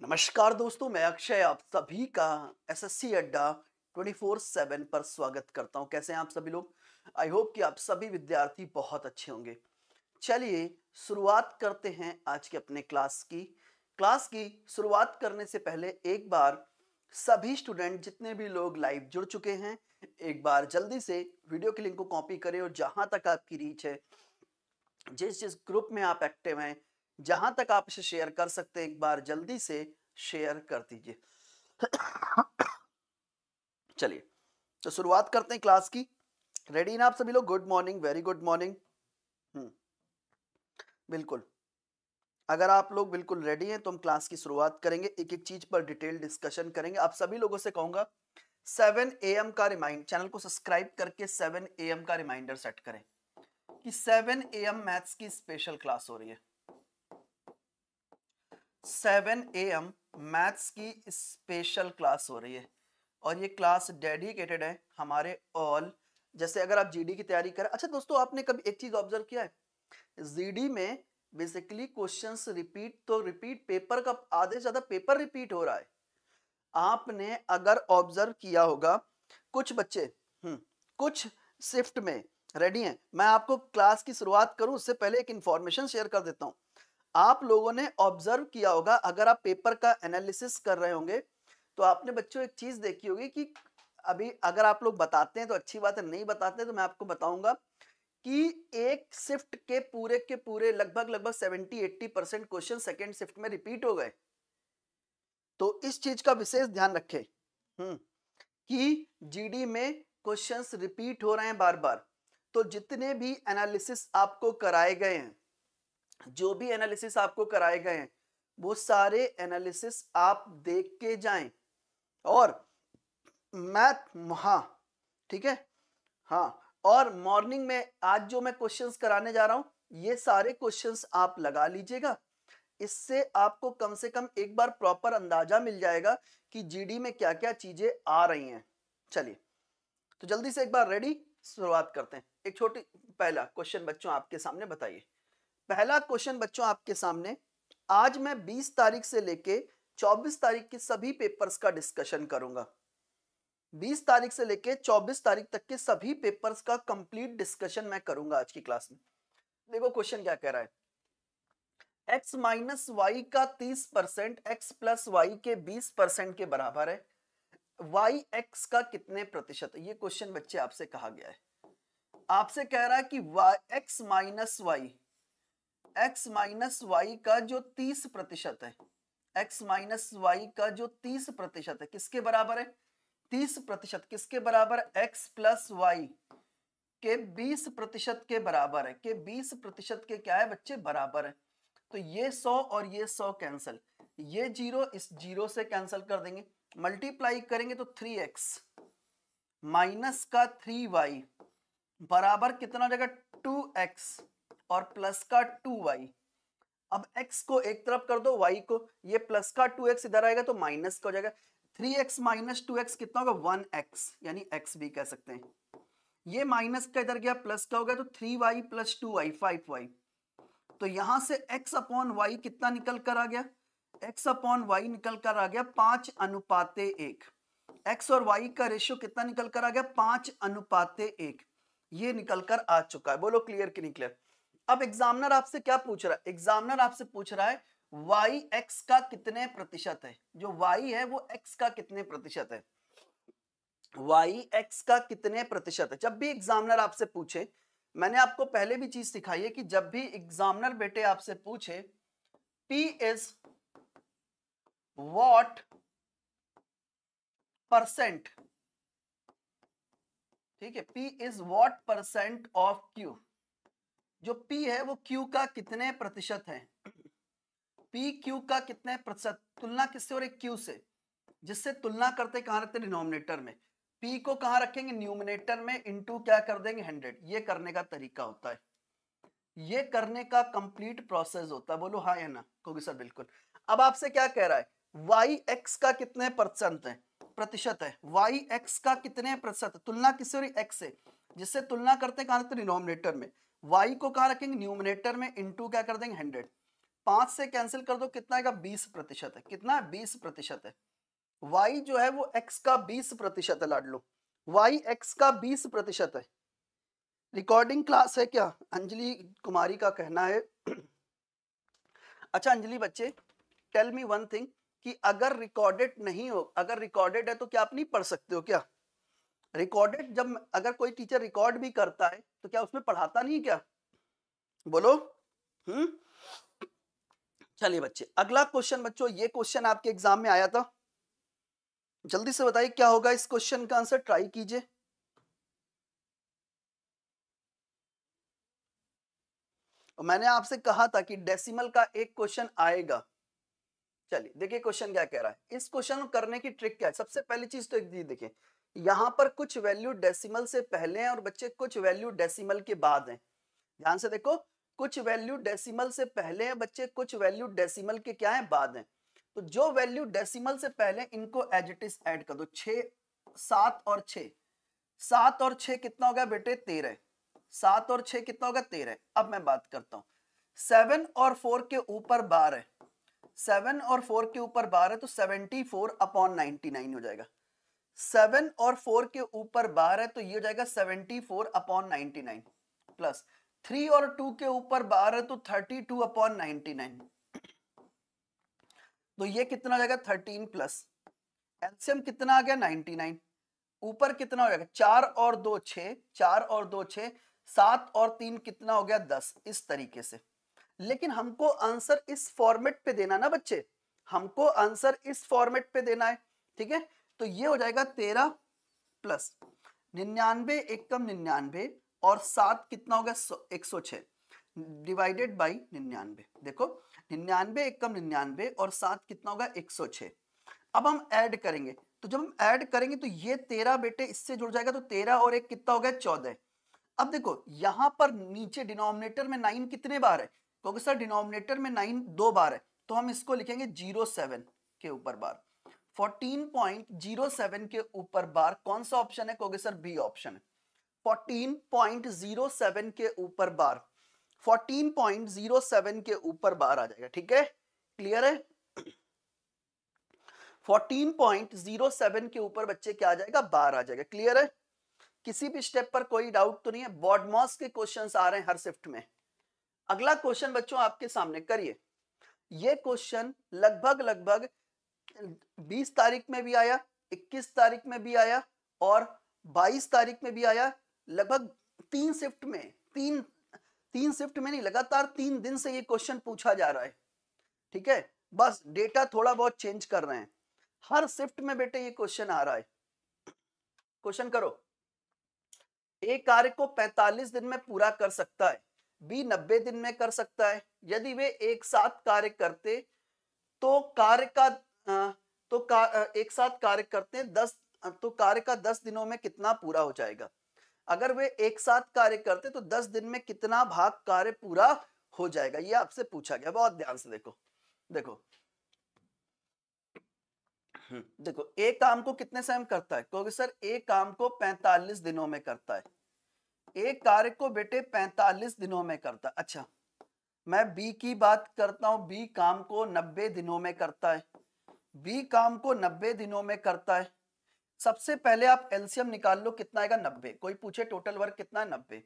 नमस्कार दोस्तों मैं अक्षय आप सभी का एसएससी अड्डा 24/7 पर स्वागत करता हूं कैसे हैं आप सभी लोग आई होप कि आप सभी विद्यार्थी बहुत अच्छे होंगे चलिए शुरुआत करते हैं आज के अपने क्लास की क्लास की शुरुआत करने से पहले एक बार सभी स्टूडेंट जितने भी लोग लाइव जुड़ चुके हैं एक बार जल्दी से वीडियो की लिंक को कॉपी करें और जहां तक आपकी रीच है जिस जिस ग्रुप में आप एक्टिव हैं जहां तक आप इसे शेयर कर सकते हैं एक बार जल्दी से शेयर कर दीजिए चलिए तो शुरुआत करते हैं क्लास की रेडी ना आप सभी लोग good morning very good morning बिल्कुल अगर आप लोग बिल्कुल रेडी हैं तो हम क्लास की शुरुआत करेंगे एक एक चीज पर डिटेल डिस्कशन करेंगे आप सभी लोगों से कहूंगा 7 एम का रिमाइंड चैनल को सब्सक्राइब करके 7 एम का रिमाइंडर सेट करें कि 7 एम मैथ्स की स्पेशल क्लास हो रही है सेवन ए एम मैथ्स की स्पेशल क्लास हो रही है और ये क्लास डेडिकेटेड है हमारे ऑल जैसे अगर आप जीडी की तैयारी करें अच्छा दोस्तों आपने कभी एक चीज़ ऑब्जर्व किया है जीडी में बेसिकली क्वेश्चंस रिपीट तो रिपीट पेपर का आधे से ज़्यादा पेपर रिपीट हो रहा है आपने अगर ऑब्जर्व किया होगा कुछ बच्चे हम्म, कुछ शिफ्ट में रेडी हैं मैं आपको क्लास की शुरुआत करूं उससे पहले एक इंफॉर्मेशन शेयर कर देता हूं आप लोगों ने ऑब्जर्व किया होगा अगर आप पेपर का एनालिसिस कर रहे होंगे तो आपने बच्चों एक चीज देखी होगी कि अभी अगर आप लोग बताते हैं तो अच्छी बात है नहीं बताते हैं तो मैं आपको बताऊंगा कि एक शिफ्ट के पूरे के पूरे लगभग लगभग 70-80 परसेंट क्वेश्चन सेकेंड शिफ्ट में रिपीट हो गए तो इस चीज का विशेष ध्यान रखें हम्म कि जीडी में क्वेश्चंस रिपीट हो रहे हैं बार बार तो जितने भी एनालिसिस आपको कराए गए हैं जो भी एनालिसिस आपको कराए गए हैं वो सारे एनालिसिस आप देख के जाएं और मैथ महा ठीक है हाँ और मॉर्निंग में आज जो मैं क्वेश्चंस कराने जा रहा हूँ ये सारे क्वेश्चंस आप लगा लीजिएगा इससे आपको कम से कम एक बार प्रॉपर अंदाजा मिल जाएगा कि जीडी में क्या क्या चीजें आ रही हैं चलिए तो जल्दी से एक बार रेडी शुरुआत करते हैं एक छोटी पहला क्वेश्चन बच्चों आपके सामने बताइए पहला क्वेश्चन बच्चों आपके सामने आज मैं 20 तारीख से लेके 24 तारीख के सभी पेपर्स का डिस्कशन करूंगा 20 तारीख से लेके 24 तारीख तक के सभी पेपर्स का कंप्लीट डिस्कशन मैं करूंगा आज की क्लास में देखो क्वेश्चन क्या कह रहा है x माइनस वाई का 30 परसेंट एक्स प्लस वाई के 20 परसेंट के बराबर है y x का कितने प्रतिशत ये क्वेश्चन बच्चे आपसे कहा गया है आपसे कह रहा है कि y x minus Y x minus Y का जो 30 प्रतिशत है x माइनस वाई का जो 30 प्रतिशत है किसके बराबर है 30 प्रतिशत किसके बराबर x प्लस वाई के 20 प्रतिशत के बराबर है के 20 प्रतिशत के क्या है बच्चे बराबर है तो ये 100 और ये 100 कैंसिल ये जीरो इस जीरो से कैंसिल कर देंगे मल्टीप्लाई करेंगे तो 3x माइनस का 3y बराबर कितना जगह जाएगा टू एक्स और प्लस का टू वाई अब x को एक तरफ कर दो y को ये प्लस का टू एक्स इधर आएगा तो माइनस का हो जाएगा three X minus two X कितना होगा वन एक्स यानी x भी कह सकते हैं ये माइनस का इधर गया प्लस का हो गया तो three Y plus two Y five Y तो यहां से x अपॉन वाई कितना निकल कर आ गया x अपॉन वाई निकल कर आ गया पांच अनुपाते एक x और y का रेशियो कितना निकल कर आ गया पांच अनुपाते एक ये निकल कर आ चुका है बोलो क्लियर कि नहीं क्लियर अब एग्जामिनर आपसे क्या पूछ रहा है एग्जामिनर आपसे पूछ रहा है वाई एक्स का कितने प्रतिशत है जो वाई है वो एक्स का कितने प्रतिशत है वाई एक्स का कितने प्रतिशत है जब भी एग्जामिनर आपसे पूछे मैंने आपको पहले भी चीज सिखाई है कि जब भी एग्जामिनर बेटे आपसे पूछे पी इज वॉट परसेंट ठीक है P is what percent of Q जो P है वो Q का कितने प्रतिशत है P Q का कितने प्रतिशत तुलना किससे और एक Q से जिससे तुलना करते कहां रखते डिनोमिनेटर में P को कहां रखेंगे न्यूमिनेटर में इंटू क्या कर देंगे हंड्रेड ये करने का तरीका होता है ये करने का कंप्लीट प्रोसेस होता है बोलो हाँ या ना कोगी सर बिल्कुल अब आपसे क्या कह रहा है वाई एक्स का कितने प्रतिशत है प्रतिशत है वाई एक्स का कितने प्रतिशत तुलना किससे और एक्स से जिससे तुलना करते कहां रखते डिनोमिनेटर में वाई को कहा रखेंगे न्यूमिनेटर में इंटू क्या कर देंगे हंड्रेड पांच से कैंसिल कर दो कितना है का बीस प्रतिशत है कितना है बीस प्रतिशत है वाई जो है वो एक्स का बीस प्रतिशत है लाड लो वाई एक्स का बीस प्रतिशत है रिकॉर्डिंग क्लास है क्या अंजलि कुमारी का कहना है अच्छा अंजलि बच्चे टेल मी वन थिंग कि अगर रिकॉर्डेड नहीं हो अगर रिकॉर्डेड है तो क्या आप नहीं पढ़ सकते हो क्या रिकॉर्डेड जब अगर कोई टीचर रिकॉर्ड भी करता है तो क्या उसमें पढ़ाता नहीं क्या बोलो हम्म चलिए बच्चे अगला क्वेश्चन बच्चों ये क्वेश्चन आपके एग्जाम में आया था जल्दी से बताइए क्या होगा इस क्वेश्चन का आंसर ट्राई कीजिए मैंने आपसे कहा था कि डेसिमल का एक क्वेश्चन आएगा चलिए देखिए क्वेश्चन क्या कह रहा है इस क्वेश्चन करने की ट्रिक क्या है सबसे पहली चीज तो एक देखिए यहां पर कुछ वैल्यू डेसिमल से पहले हैं और बच्चे कुछ वैल्यू डेसिमल के बाद हैं ध्यान से देखो कुछ वैल्यू डेसिमल से पहले हैं बच्चे कुछ वैल्यू डेसिमल के क्या हैं बाद हैं तो जो वैल्यू डेसिमल से पहले इनको एज इट इज ऐड कर दो छ सात और छ सात और छ कितना होगा बेटे तेरह सात और छ कितना होगा तेरह अब मैं बात करता हूं सेवन और फोर के ऊपर बारह सेवन और फोर के ऊपर बारह तो seventy four upon ninety nine हो जाएगा सेवन और फोर के ऊपर बार है तो ये हो जाएगा seventy four upon ninety nine plus three और टू के ऊपर बार है तो thirty two upon ninety nine तो ये कितना हो जाएगा थर्टीन प्लस एल्सियम कितना आ गया नाइनटी नाइन ऊपर कितना हो जाएगा चार और दो छ चार और दो छ सात और तीन कितना हो गया दस इस तरीके से लेकिन हमको आंसर इस फॉर्मेट पे देना ना बच्चे हमको आंसर इस फॉर्मेट पे देना है ठीक है तो ये हो जाएगा तेरह प्लस निन्यानवे एक कम निन्यानवे और सात कितना हो गया एक सौ छः डिवाइडेड बाई निन्यानवे देखो निन्यानवे एक कम निन्यानवे और सात कितना होगा एक सौ छः अब हम ऐड करेंगे तो जब हम ऐड करेंगे तो ये तेरह बेटे इससे जुड़ जाएगा तो तेरह और एक कितना हो गया चौदह अब देखो यहाँ पर नीचे डिनोमिनेटर में नाइन कितने बार है क्योंकि सर डिनोमिनेटर में नाइन दो बार है तो हम इसको लिखेंगे जीरो सेवन के ऊपर बार 14.07 के ऊपर बार कौन सा ऑप्शन है कहोगे सर बी ऑप्शन 14.07 के ऊपर बार 14.07 के ऊपर बार आ जाएगा ठीक है क्लियर है 14.07 के ऊपर बच्चे क्या आ जाएगा बार आ जाएगा क्लियर है किसी भी स्टेप पर कोई डाउट तो नहीं है बॉडमॉस के क्वेश्चन आ रहे हैं हर शिफ्ट में अगला क्वेश्चन बच्चों आपके सामने करिए ये क्वेश्चन लगभग लगभग बीस तारीख में भी आया इक्कीस तारीख में भी आया और बाईस तारीख में भी आया लगभग तीन शिफ्ट में तीन तीन शिफ्ट में नहीं लगातार तीन दिन से ये क्वेश्चन पूछा जा रहा है ठीक है बस डेटा थोड़ा बहुत चेंज कर रहे हैं हर शिफ्ट में बेटे ये क्वेश्चन आ रहा है क्वेश्चन करो ए कार्य को 45 दिन में पूरा कर सकता है बी 90 दिन में कर सकता है यदि वे एक साथ कार्य करते तो कार्य का तो एक साथ कार्य करते हैं दस तो कार्य का दस दिनों में कितना पूरा हो जाएगा अगर वे एक साथ कार्य करते तो दस दिन में कितना भाग कार्य पूरा हो जाएगा ये आपसे पूछा गया बहुत ध्यान से देखो देखो हम्म, देखो एक काम को कितने समय करता है क्योंकि सर एक काम को 45 दिनों में करता है एक कार्य को बेटे 45 दिनों में करता है अच्छा मैं बी की बात करता हूं बी काम को 90 दिनों में करता है बी काम को 90 दिनों में करता है सबसे पहले आप एलसीएम निकाल लो कितना आएगा नब्बे कोई पूछे टोटल वर्क कितना है नब्बे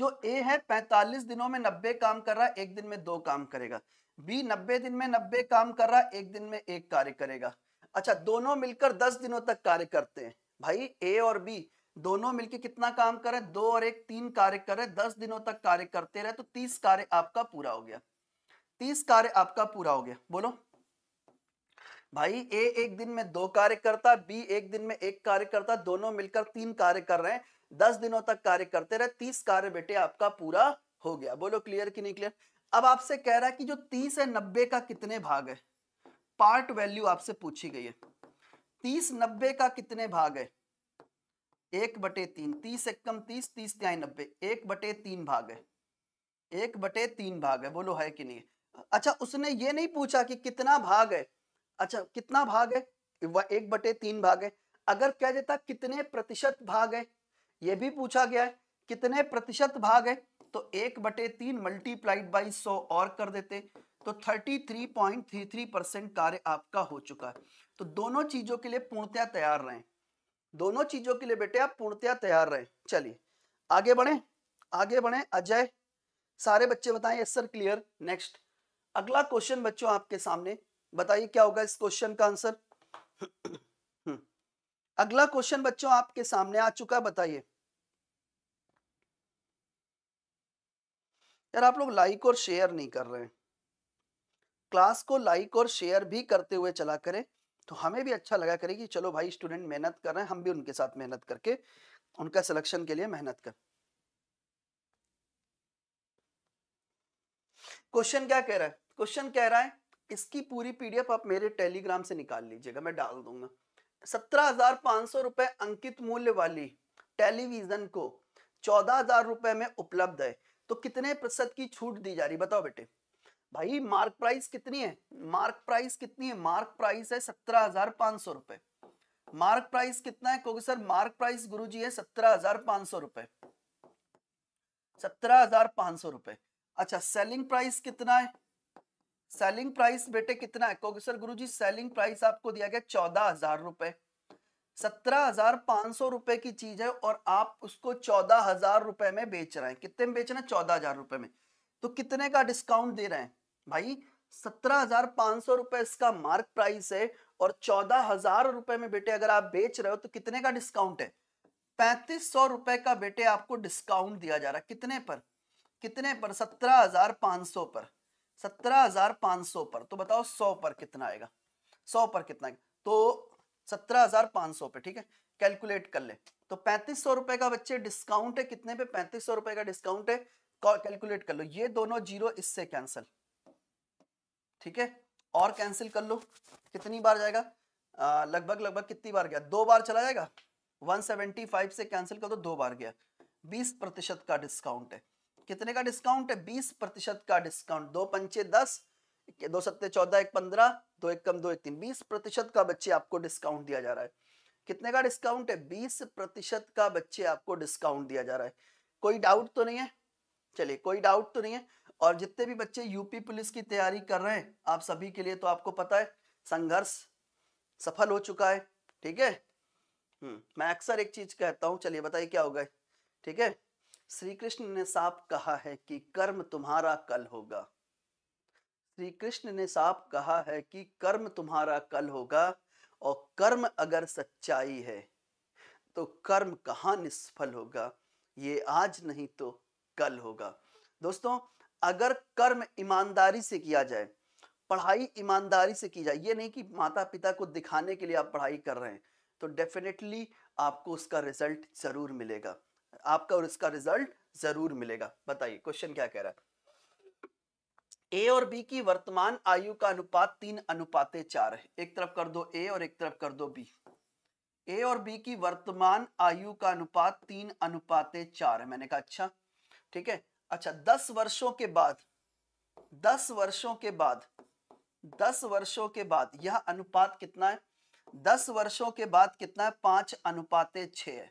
जो ए है 45 दिनों में 90 काम कर रहा है एक दिन में दो काम करेगा बी 90 दिन में 90 काम कर रहा है एक दिन में एक कार्य करेगा अच्छा दोनों मिलकर 10 दिनों तक कार्य करते हैं भाई ए और बी दोनों मिलकर कितना काम करे दो और एक तीन कार्य करें दस दिनों तक कार्य करते रहे तो तीस कार्य आपका पूरा हो गया तीस कार्य आपका पूरा हो गया बोलो भाई ए एक दिन में दो कार्य करता बी एक दिन में एक कार्य करता दोनों मिलकर तीन कार्य कर रहे हैं दस दिनों तक कार्य करते रहे तीस कार्य बेटे आपका पूरा हो गया बोलो क्लियर की नहीं क्लियर अब आपसे कह रहा है कि जो तीस है नब्बे का कितने भाग है पार्ट वैल्यू आपसे पूछी गई है तीस नब्बे का कितने भाग है एक बटे तीन तीस एकम तीस तीस त्याई नब्बे एक बटे तीन भाग है एक बटे तीन भाग है बोलो है कि नहीं अच्छा उसने ये नहीं पूछा कि कितना भाग है अच्छा कितना भाग है वह एक बटे तीन भाग है अगर क्या देता कितने प्रतिशत भाग है यह भी पूछा गया है कितने प्रतिशत भाग है तो एक बटे तीन मल्टीप्लाइड बाई सौ और कर देते तो 33.33 परसेंट कार्य आपका हो चुका है तो दोनों चीजों के लिए पूर्णतया तैयार रहें दोनों चीजों के लिए बेटे आप पूर्णतया तैयार रहें चलिए आगे बढ़े आगे बढ़े अजय सारे बच्चे बताएं यस सर क्लियर नेक्स्ट अगला क्वेश्चन बच्चों आपके सामने बताइए क्या होगा इस क्वेश्चन का आंसर हम्म। अगला क्वेश्चन बच्चों आपके सामने आ चुका है बताइए यार आप लोग लाइक और शेयर नहीं कर रहे क्लास को लाइक और शेयर भी करते हुए चला करें तो हमें भी अच्छा लगा करे कि चलो भाई स्टूडेंट मेहनत कर रहे हैं हम भी उनके साथ मेहनत करके उनका सिलेक्शन के लिए मेहनत कर क्वेश्चन क्या कह रहा है क्वेश्चन कह रहा है इसकी पूरी पीडीएफ आप मेरे टेलीग्राम से निकाल लीजिएगा मैं डाल दूंगा सत्रह हजार पांच सौ रुपए अंकित मूल्य वाली टेलीविजन को चौदह हजार रुपए में उपलब्ध है तो कितने प्रतिशत की छूट दी जा रही बताओ बेटे भाई मार्क प्राइस कितनी है मार्क प्राइस कितनी है मार्क प्राइस है सत्रह हजार पांच सौ रुपए मार्क प्राइस कितना है क्योंकि सर मार्क प्राइस गुरु है सत्रह हजार पांच सौ रुपए सत्रह हजार पांच सौ रुपए अच्छा सेलिंग प्राइस कितना है सेलिंग प्राइस बेटे कितना है क्योंकि गुरु जी सेलिंग प्राइस आपको दिया गया चौदह हजार रुपए सत्रह हजार पांच सौ रुपए की चीज है और आप उसको चौदह हजार रुपए में बेच रहे हैं कितने में बेच रहे हैं चौदह हजार रुपए में तो कितने का डिस्काउंट दे रहे हैं भाई सत्रह हजार पांच सौ रुपए इसका मार्क प्राइस है और चौदह हजार रुपए में बेटे अगर आप बेच रहे हो तो कितने का डिस्काउंट है पैंतीस सौ रुपए का बेटे आपको डिस्काउंट दिया जा रहा है कितने पर कितने पर सत्रह हजार पांच सौ पर सत्रह हजार पांच सौ पर तो बताओ सौ पर कितना आएगा सौ पर कितना आएगा? तो सत्रह हजार पांच सौ पे ठीक है कैलकुलेट कर ले तो पैंतीस सौ रुपए का बच्चे डिस्काउंट है कितने पे पैंतीस सौ रुपए का डिस्काउंट है कैलकुलेट कर लो ये दोनों जीरो इससे कैंसिल ठीक है और कैंसिल कर लो कितनी बार जाएगा लगभग लगभग कितनी बार गया दो बार चला जाएगा 175 से कैंसिल कर दो दो बार गया 20 प्रतिशत का डिस्काउंट है कितने का डिस्काउंट है बीस प्रतिशत का डिस्काउंट दो पंचे दस दो सत्ते चौदह एक पंद्रह दो एक कम दो एक तीन बीस प्रतिशत का बच्चे आपको डिस्काउंट दिया जा रहा है कितने का डिस्काउंट है बीस प्रतिशत का बच्चे आपको डिस्काउंट दिया जा रहा है कोई डाउट तो नहीं है चलिए कोई डाउट तो नहीं है और जितने भी बच्चे यूपी पुलिस की तैयारी कर रहे हैं आप सभी के लिए तो आपको पता है संघर्ष सफल हो चुका है ठीक है हम्म, मैं अक्सर एक चीज कहता हूँ चलिए बताइए क्या होगा ठीक है श्री कृष्ण ने साफ कहा है कि कर्म तुम्हारा कल होगा श्री कृष्ण ने साफ कहा है कि कर्म तुम्हारा कल होगा और कर्म अगर सच्चाई है तो कर्म कहाँ निष्फल होगा ये आज नहीं तो कल होगा दोस्तों अगर कर्म ईमानदारी से किया जाए पढ़ाई ईमानदारी से की जाए ये नहीं कि माता पिता को दिखाने के लिए आप पढ़ाई कर रहे हैं तो डेफिनेटली आपको उसका रिजल्ट जरूर मिलेगा आपका और इसका रिजल्ट जरूर मिलेगा बताइए क्वेश्चन क्या कह रहा है ए और बी की वर्तमान आयु का अनुपात तीन अनुपाते चार है एक तरफ कर दो ए और एक तरफ कर दो बी ए और बी की वर्तमान आयु का अनुपात तीन अनुपाते चार है मैंने कहा अच्छा ठीक है अच्छा दस वर्षों के बाद दस वर्षों के बाद दस वर्षों के बाद यह अनुपात कितना है दस वर्षों के बाद कितना है पांच अनुपाते छ है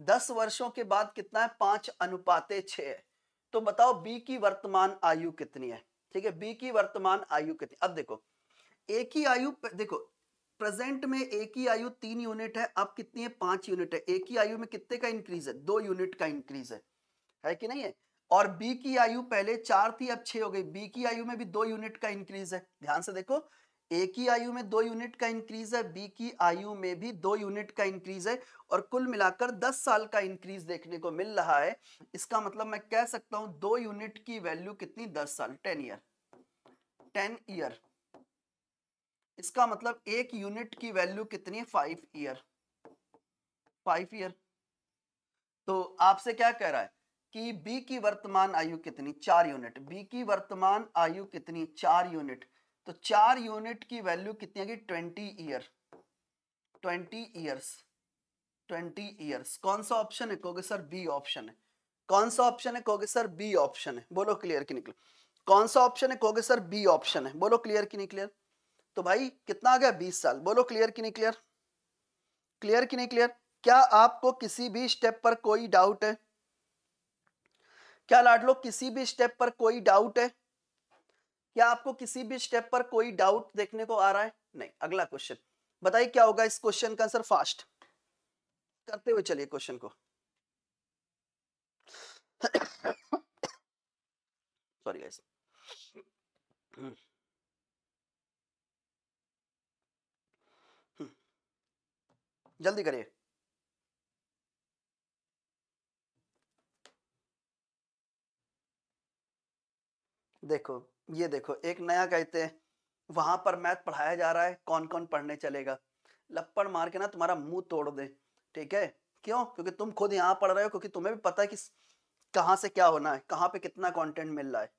दस वर्षों के बाद कितना है पांच अनुपाते छ तो बताओ बी की वर्तमान आयु कितनी है ठीक है बी की वर्तमान आयु कितनी अब देखो ए की आयु देखो प्रेजेंट में ए की आयु तीन यूनिट है अब कितनी है पांच यूनिट है ए की आयु में कितने का इंक्रीज है दो यूनिट का इंक्रीज है है कि नहीं है और बी की आयु पहले चार थी अब छह हो गई बी की आयु में भी दो यूनिट का इंक्रीज है ध्यान से देखो ए की आयु में दो यूनिट का इंक्रीज है बी की आयु में भी दो यूनिट का इंक्रीज है और कुल मिलाकर दस साल का इंक्रीज देखने को मिल रहा है इसका मतलब मैं कह सकता हूं दो यूनिट की वैल्यू कितनी दस साल टेन ईयर टेन ईयर इसका मतलब एक यूनिट की वैल्यू कितनी है फाइव ईयर फाइव ईयर तो आपसे क्या कह रहा है कि बी की वर्तमान आयु कितनी चार यूनिट बी की वर्तमान आयु कितनी चार यूनिट तो चार यूनिट की वैल्यू कितनी आ गई twenty year twenty years twenty years कौन सा ऑप्शन है कहोगे सर बी ऑप्शन है कौन सा ऑप्शन है कहोगे सर बी ऑप्शन है बोलो क्लियर की निकलो कौन सा ऑप्शन है कहोगे सर बी ऑप्शन है बोलो क्लियर की नहीं क्लियर तो भाई कितना आ गया बीस साल बोलो क्लियर की नहीं क्लियर क्लियर की नहीं क्लियर क्या आपको किसी भी स्टेप पर कोई डाउट है क्या लाड लो किसी भी स्टेप पर कोई डाउट है क्या आपको किसी भी स्टेप पर कोई डाउट देखने को आ रहा है नहीं अगला क्वेश्चन बताइए क्या होगा इस क्वेश्चन का आंसर फास्ट करते हुए चलिए क्वेश्चन को सॉरी गाइस जल्दी करिए देखो ये देखो एक नया कहते हैं वहां पर मैथ पढ़ाया जा रहा है कौन कौन पढ़ने चलेगा लप्पड़ मार के ना तुम्हारा मुंह तोड़ दे ठीक है क्यों क्योंकि तुम खुद यहाँ पढ़ रहे हो क्योंकि तुम्हें भी पता है कि कहाँ से क्या होना है कहाँ पे कितना कंटेंट मिल रहा है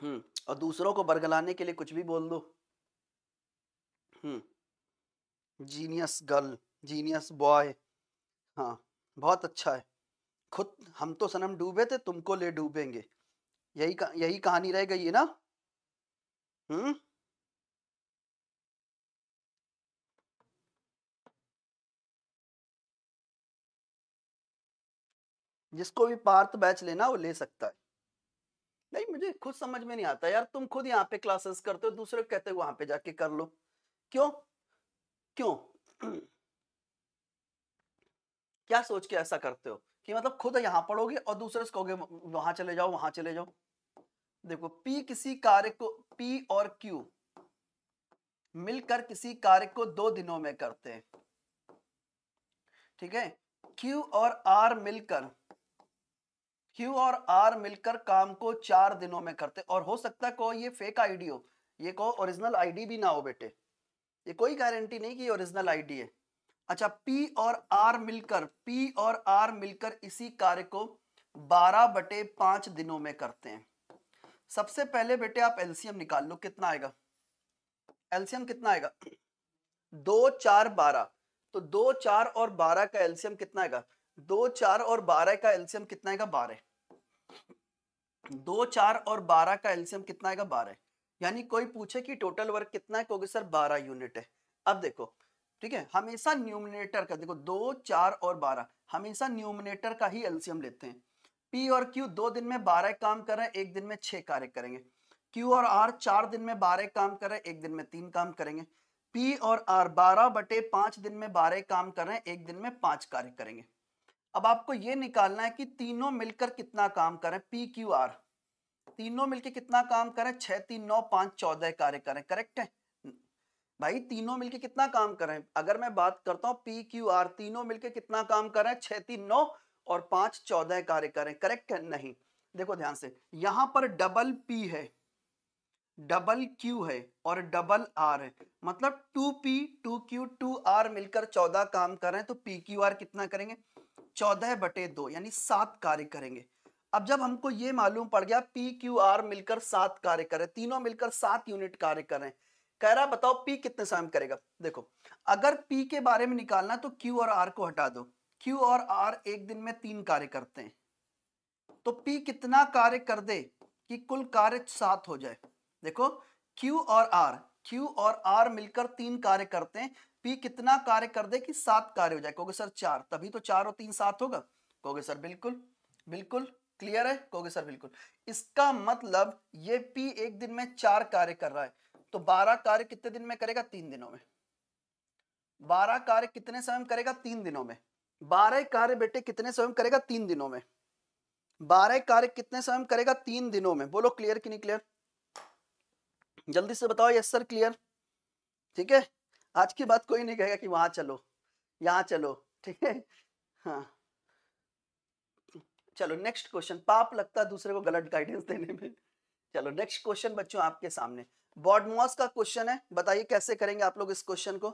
हम्म और दूसरों को बरगलाने के लिए कुछ भी बोल दो hmm genius girl genius boy हाँ बहुत अच्छा है खुद हम तो सनम डूबे थे तुमको ले डूबेंगे यही का, यही कहानी रह गई है ना हम्म जिसको भी पार्थ बैच लेना वो ले सकता है नहीं मुझे खुद समझ में नहीं आता यार तुम खुद यहाँ पे क्लासेस करते हो दूसरे को कहते हो वहां पे जाके कर लो क्यों क्यों क्या सोच के ऐसा करते हो कि मतलब खुद यहाँ पढ़ोगे और दूसरे से कहोगे वहां चले जाओ वहां चले जाओ देखो P किसी कार्य को P और Q मिलकर किसी कार्य को दो दिनों में करते हैं ठीक है Q और R मिलकर Q और R मिलकर काम को चार दिनों में करते और हो सकता है को ये फेक आईडी हो ये को ओरिजिनल आईडी भी ना हो बेटे ये कोई गारंटी नहीं कि ओरिजिनल आईडी है अच्छा P और R मिलकर P और R मिलकर इसी कार्य को 12 बटे पांच दिनों में करते हैं सबसे पहले बेटे आप एलसीएम निकाल लो कितना आएगा एलसीएम कितना आएगा दो चार बारह तो दो चार और बारह का एलसीएम कितना आएगा दो चार और बारह का एलसीएम कितना आएगा बारह दो चार और बारह का एलसीएम कितना आएगा बारह यानी कोई पूछे कि टोटल वर्क कितना है कहोगे सर बारह यूनिट है अब देखो ठीक है हमेशा न्यूमिनेटर का देखो दो चार और बारह हमेशा न्यूमिनेटर का ही एल्सियम लेते हैं पी और क्यू दो दिन में बारह काम कर रहे हैं एक दिन में छह कार्य करेंगे क्यू और आर चार दिन में बारह काम कर रहे हैं एक दिन में तीन काम करेंगे पी और आर बारह बटे पांच दिन में बारह काम कर रहे हैं एक दिन में पांच कार्य करेंगे अब आपको ये निकालना है कि तीनों मिलकर कितना काम करें पी क्यू आर तीनों मिलकर कितना काम करें छह तीन नौ पांच चौदह कार्य करें करेक्ट है भाई तीनों मिलकर कितना काम करें अगर मैं बात करता हूँ पी क्यू आर तीनों मिलकर कितना काम करें छह तीन नौ और पांच चौदह कार्य करें करेक्ट है नहीं देखो ध्यान से यहां पर डबल पी है डबल क्यू है और डबल आर है मतलब two P two Q two R मिलकर चौदह काम कर रहे हैं तो पी क्यू आर कितना करेंगे चौदह बटे दो यानी सात कार्य करेंगे अब जब हमको ये मालूम पड़ गया पी क्यू आर मिलकर सात कार्य करें तीनों मिलकर सात यूनिट कार्य करें कह रहा बताओ पी कितने समय करेगा देखो अगर पी के बारे में निकालना तो क्यू और आर को हटा दो Q और R एक दिन में तीन कार्य करते हैं तो P कितना कार्य कर दे कि कुल कार्य सात हो जाए देखो Q और R Q और R मिलकर तीन कार्य करते हैं P कितना कार्य कर दे कि सात कार्य हो जाए कहोगे सर चार तभी तो चार और तीन सात होगा कहोगे सर बिल्कुल बिल्कुल क्लियर है कहोगे सर बिल्कुल इसका मतलब ये P एक दिन में चार कार्य कर रहा है तो बारह कार्य कितने दिन में करेगा तीन दिनों में बारह कार्य कितने समय में करेगा तीन दिनों में बारह कार्य बेटे कितने स्वयं करेगा तीन दिनों में बारह कार्य कितने स्वयं करेगा तीन दिनों में बोलो क्लियर कि नहीं क्लियर जल्दी से बताओ यस सर क्लियर ठीक है आज की बात कोई नहीं कहेगा कि वहां चलो यहाँ चलो ठीक है हाँ चलो नेक्स्ट क्वेश्चन पाप लगता है दूसरे को गलत गाइडेंस देने में चलो नेक्स्ट क्वेश्चन बच्चों आपके सामने बॉडमॉस का क्वेश्चन है बताइए कैसे करेंगे आप लोग इस क्वेश्चन को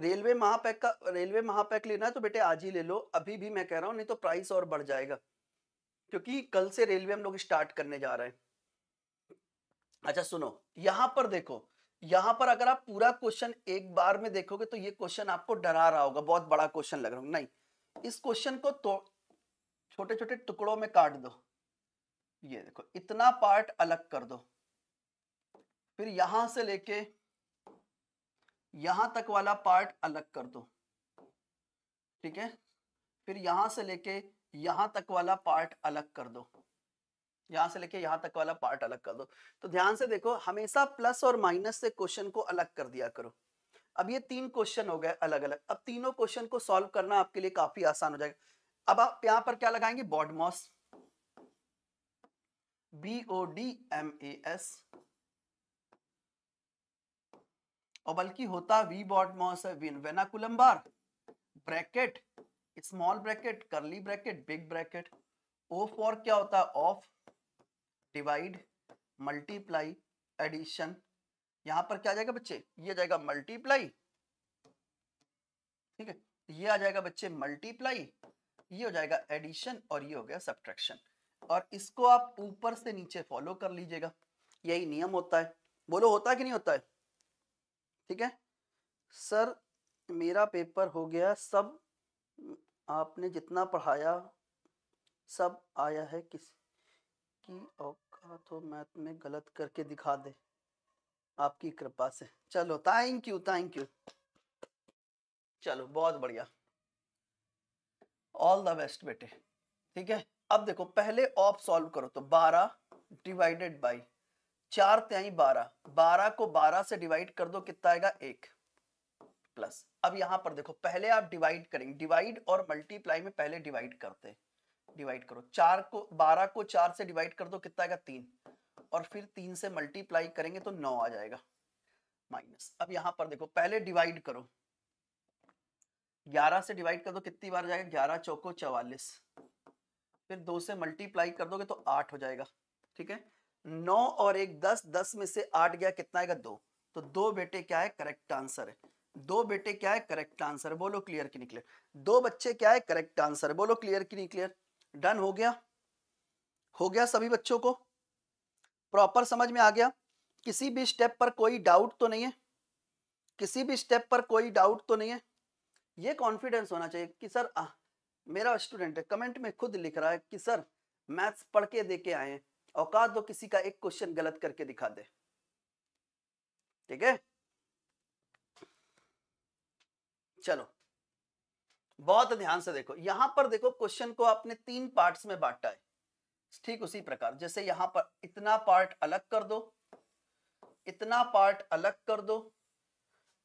रेलवे महापैक का रेलवे महापैक लेना है तो बेटे आज ही ले लो अभी भी मैं कह रहा हूँ नहीं तो प्राइस और बढ़ जाएगा क्योंकि कल से रेलवे हम लोग स्टार्ट करने जा रहे हैं अच्छा सुनो यहाँ पर देखो यहाँ पर अगर आप पूरा क्वेश्चन एक बार में देखोगे तो ये क्वेश्चन आपको डरा रहा होगा बहुत बड़ा क्वेश्चन लग रहा होगा नहीं इस क्वेश्चन को तो छोटे छोटे टुकड़ों में काट दो ये देखो इतना पार्ट अलग कर दो फिर यहां से लेके यहां तक वाला पार्ट अलग कर दो ठीक है फिर यहां से लेके यहां तक वाला पार्ट अलग कर दो यहां से लेके यहां तक वाला पार्ट अलग कर दो तो ध्यान से देखो हमेशा प्लस और माइनस से क्वेश्चन को अलग कर दिया करो अब ये तीन क्वेश्चन हो गए अलग अलग अब तीनों क्वेश्चन को सॉल्व करना आपके लिए काफी आसान हो जाएगा अब आप यहां पर क्या लगाएंगे BODMAS B O D M A S और बल्कि होता वी बॉडमॉस है vinculum bar bracket small bracket curly bracket big bracket O for क्या होता है ऑफ डिवाइड मल्टीप्लाई एडिशन यहां पर क्या आ जाएगा बच्चे ये आ जाएगा मल्टीप्लाई ठीक है ये आ जाएगा बच्चे मल्टीप्लाई ये हो जाएगा एडिशन और ये हो गया सब्ट्रैक्शन और इसको आप ऊपर से नीचे फॉलो कर लीजिएगा यही नियम होता है बोलो होता कि नहीं होता है ठीक है सर मेरा पेपर हो गया सब आपने जितना पढ़ाया सब आया है किस की औकात हो मैथ में गलत करके दिखा दे आपकी कृपा से चलो थैंक यू थैंक यू चलो बहुत बढ़िया ऑल द बेस्ट बेटे ठीक है अब देखो पहले ऑफ सॉल्व करो तो बारह डिवाइडेड बाई चार त्याई बारह बारह को बारह से डिवाइड कर दो कितना आएगा एक प्लस अब यहां पर देखो पहले आप डिवाइड करेंगे डिवाइड और मल्टीप्लाई में पहले डिवाइड करते डिवाइड करो चार को बारह को चार से डिवाइड कर दो कितना आएगा तीन और फिर तीन से मल्टीप्लाई करेंगे तो नौ आ जाएगा माइनस अब यहां पर देखो पहले डिवाइड करो ग्यारह से डिवाइड कर दो कितनी बार जाएगा ग्यारह चौको चवालीस फिर दो से मल्टीप्लाई कर दोगे तो आठ हो जाएगा ठीक है नौ और एक दस दस में से आठ गया कितना आएगा दो तो दो बेटे क्या है करेक्ट आंसर है दो बेटे क्या है करेक्ट आंसर बोलो क्लियर की निकले दो बच्चे क्या है करेक्ट आंसर बोलो क्लियर की निकले डन हो गया हो गया सभी बच्चों को प्रॉपर समझ में आ गया किसी भी स्टेप पर कोई डाउट तो नहीं है किसी भी स्टेप पर कोई डाउट तो नहीं है ये कॉन्फिडेंस होना चाहिए कि सर आ, मेरा स्टूडेंट है कमेंट में खुद लिख रहा है कि सर मैथ्स पढ़ के दे के आए औकात दो किसी का एक क्वेश्चन गलत करके दिखा दे ठीक है चलो बहुत ध्यान से देखो यहां पर देखो क्वेश्चन को आपने तीन पार्ट्स में बांटा है ठीक उसी प्रकार जैसे यहां पर इतना पार्ट अलग कर दो इतना पार्ट अलग कर दो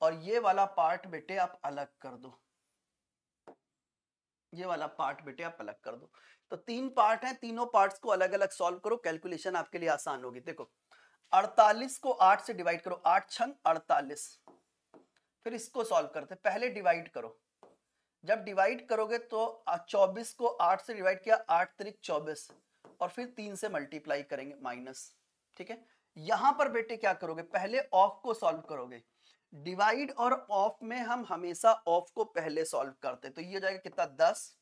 और ये वाला पार्ट बेटे आप अलग कर दो ये वाला पार्ट बेटे आप अलग कर दो तो तीन पार्ट हैं तीनों पार्ट्स को अलग अलग सॉल्व करो कैलकुलेशन आपके लिए आसान होगी देखो 48 को 8 से डिवाइड करो 8 छंग 48 फिर इसको सॉल्व करते पहले डिवाइड करो जब डिवाइड करोगे तो 24 को 8 से डिवाइड किया 8 तरीक 24 और फिर 3 से मल्टीप्लाई करेंगे माइनस ठीक है यहां पर बेटे क्या करोगे पहले ऑफ को सॉल्व करोगे डिवाइड और ऑफ में हम हमेशा ऑफ को पहले सॉल्व करते तो ये हो जाएगा कितना दस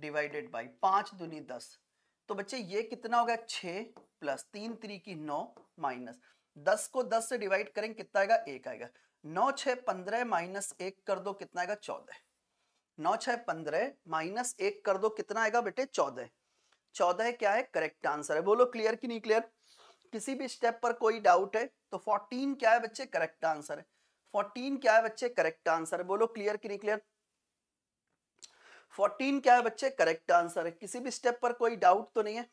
डिवाइडेड बाई पांच दुनी दस तो बच्चे ये कितना हो गया छ प्लस तीन त्री की नौ माइनस दस को दस से डिवाइड करेंगे कितना आएगा एक आएगा नौ छ पंद्रह माइनस एक कर दो कितना आएगा चौदह नौ छ पंद्रह माइनस एक कर दो कितना आएगा बेटे चौदह चौदह क्या है करेक्ट आंसर है बोलो क्लियर की नहीं क्लियर किसी भी स्टेप पर कोई डाउट है तो फोर्टीन क्या है बच्चे करेक्ट आंसर है फोर्टीन क्या है बच्चे करेक्ट आंसर है बोलो क्लियर कि नहीं क्लियर फोर्टीन क्या है बच्चे करेक्ट आंसर है किसी भी स्टेप पर कोई डाउट तो नहीं है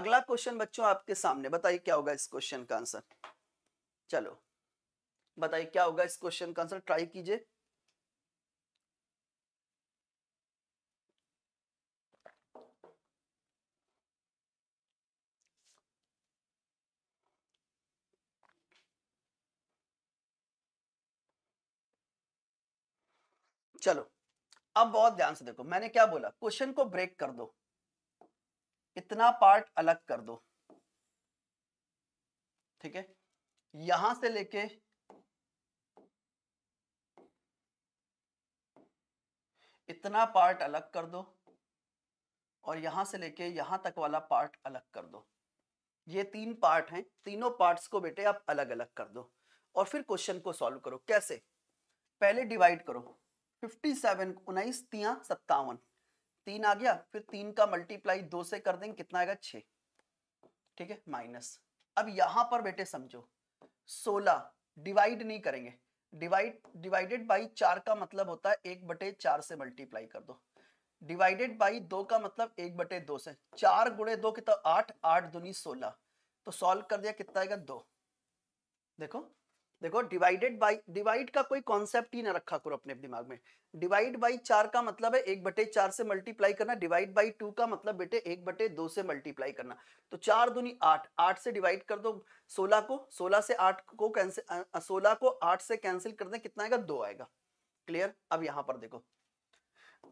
अगला क्वेश्चन बच्चों आपके सामने बताइए क्या होगा इस क्वेश्चन का आंसर चलो बताइए क्या होगा इस क्वेश्चन का आंसर ट्राई कीजिए चलो अब बहुत ध्यान से देखो मैंने क्या बोला क्वेश्चन को ब्रेक कर दो इतना पार्ट अलग कर दो ठीक है यहां से लेके इतना पार्ट अलग कर दो और यहां से लेके यहां तक वाला पार्ट अलग कर दो ये तीन पार्ट हैं तीनों पार्ट्स को बेटे आप अलग अलग कर दो और फिर क्वेश्चन को सॉल्व करो कैसे पहले डिवाइड करो फिफ्टी सेवन उन्नीस तिया सत्तावन तीन आ गया फिर तीन का मल्टीप्लाई दो से कर देंगे कितना आएगा छे ठीक है माइनस अब यहां पर बेटे समझो सोलह डिवाइड नहीं करेंगे डिवाइड डिवाइडेड बाई चार का मतलब होता है एक बटे चार से मल्टीप्लाई कर दो डिवाइडेड बाई दो का मतलब एक बटे दो से चार गुड़े दो कितना आठ आठ दुनी सोलह तो सॉल्व कर दिया कितना आएगा दो देखो देखो डिवाइडेड बाई डिवाइड का कोई कॉन्सेप्ट ही ना रखा करो अपने दिमाग में डिवाइड बाई चार का मतलब है एक बटे चार से मल्टीप्लाई करना डिवाइड बाई टू का मतलब बेटे एक बटे दो से मल्टीप्लाई करना तो चार दुनी आठ आठ से डिवाइड कर दो सोलह को सोलह से आठ को कैंसिल सोलह को आठ से कैंसिल कर दे कितना आएगा दो आएगा क्लियर अब यहां पर देखो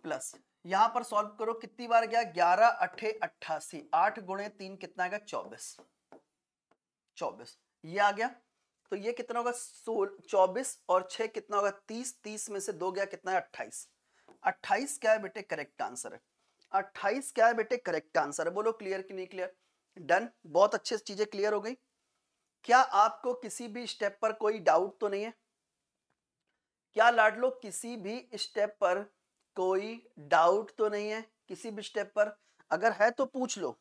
प्लस यहां पर सॉल्व करो कितनी बार गया ग्यारह अठे अट्ठासी आठ गुणे तीन कितना आएगा चौबीस चौबीस ये आ गया तो ये कितना होगा सोल चौबीस और छह कितना होगा तीस तीस में से दो गया कितना है अट्ठाईस अट्ठाईस क्या है बेटे करेक्ट आंसर है अट्ठाईस क्या है बेटे करेक्ट आंसर है बोलो क्लियर कि नहीं क्लियर डन बहुत अच्छे चीजें क्लियर हो गई क्या आपको किसी भी स्टेप पर कोई डाउट तो नहीं है क्या लाड लो किसी भी स्टेप पर कोई डाउट तो नहीं है किसी भी स्टेप पर अगर है तो पूछ लो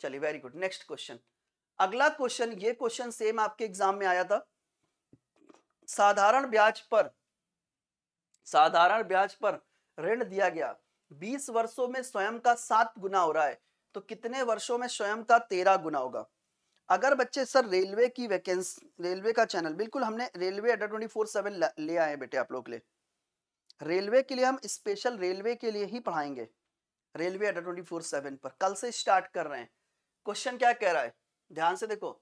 चलिए वेरी गुड नेक्स्ट क्वेश्चन अगला क्वेश्चन ये क्वेश्चन सेम आपके एग्जाम में आया था साधारण ब्याज पर साधारण ब्याज पर ऋण दिया गया 20 वर्षों में स्वयं का सात गुना हो रहा है तो कितने वर्षों में स्वयं का तेरह गुना होगा अगर बच्चे सर रेलवे की वैकेंसी रेलवे का चैनल बिल्कुल हमने रेलवे अड्डा ट्वेंटी फोर सेवन ले आए बेटे आप लोग ले रेलवे के लिए हम स्पेशल रेलवे के लिए ही पढ़ाएंगे रेलवे अड्डा ट्वेंटी फोर सेवन पर कल से स्टार्ट कर रहे हैं क्वेश्चन क्या कह रहा है ध्यान से देखो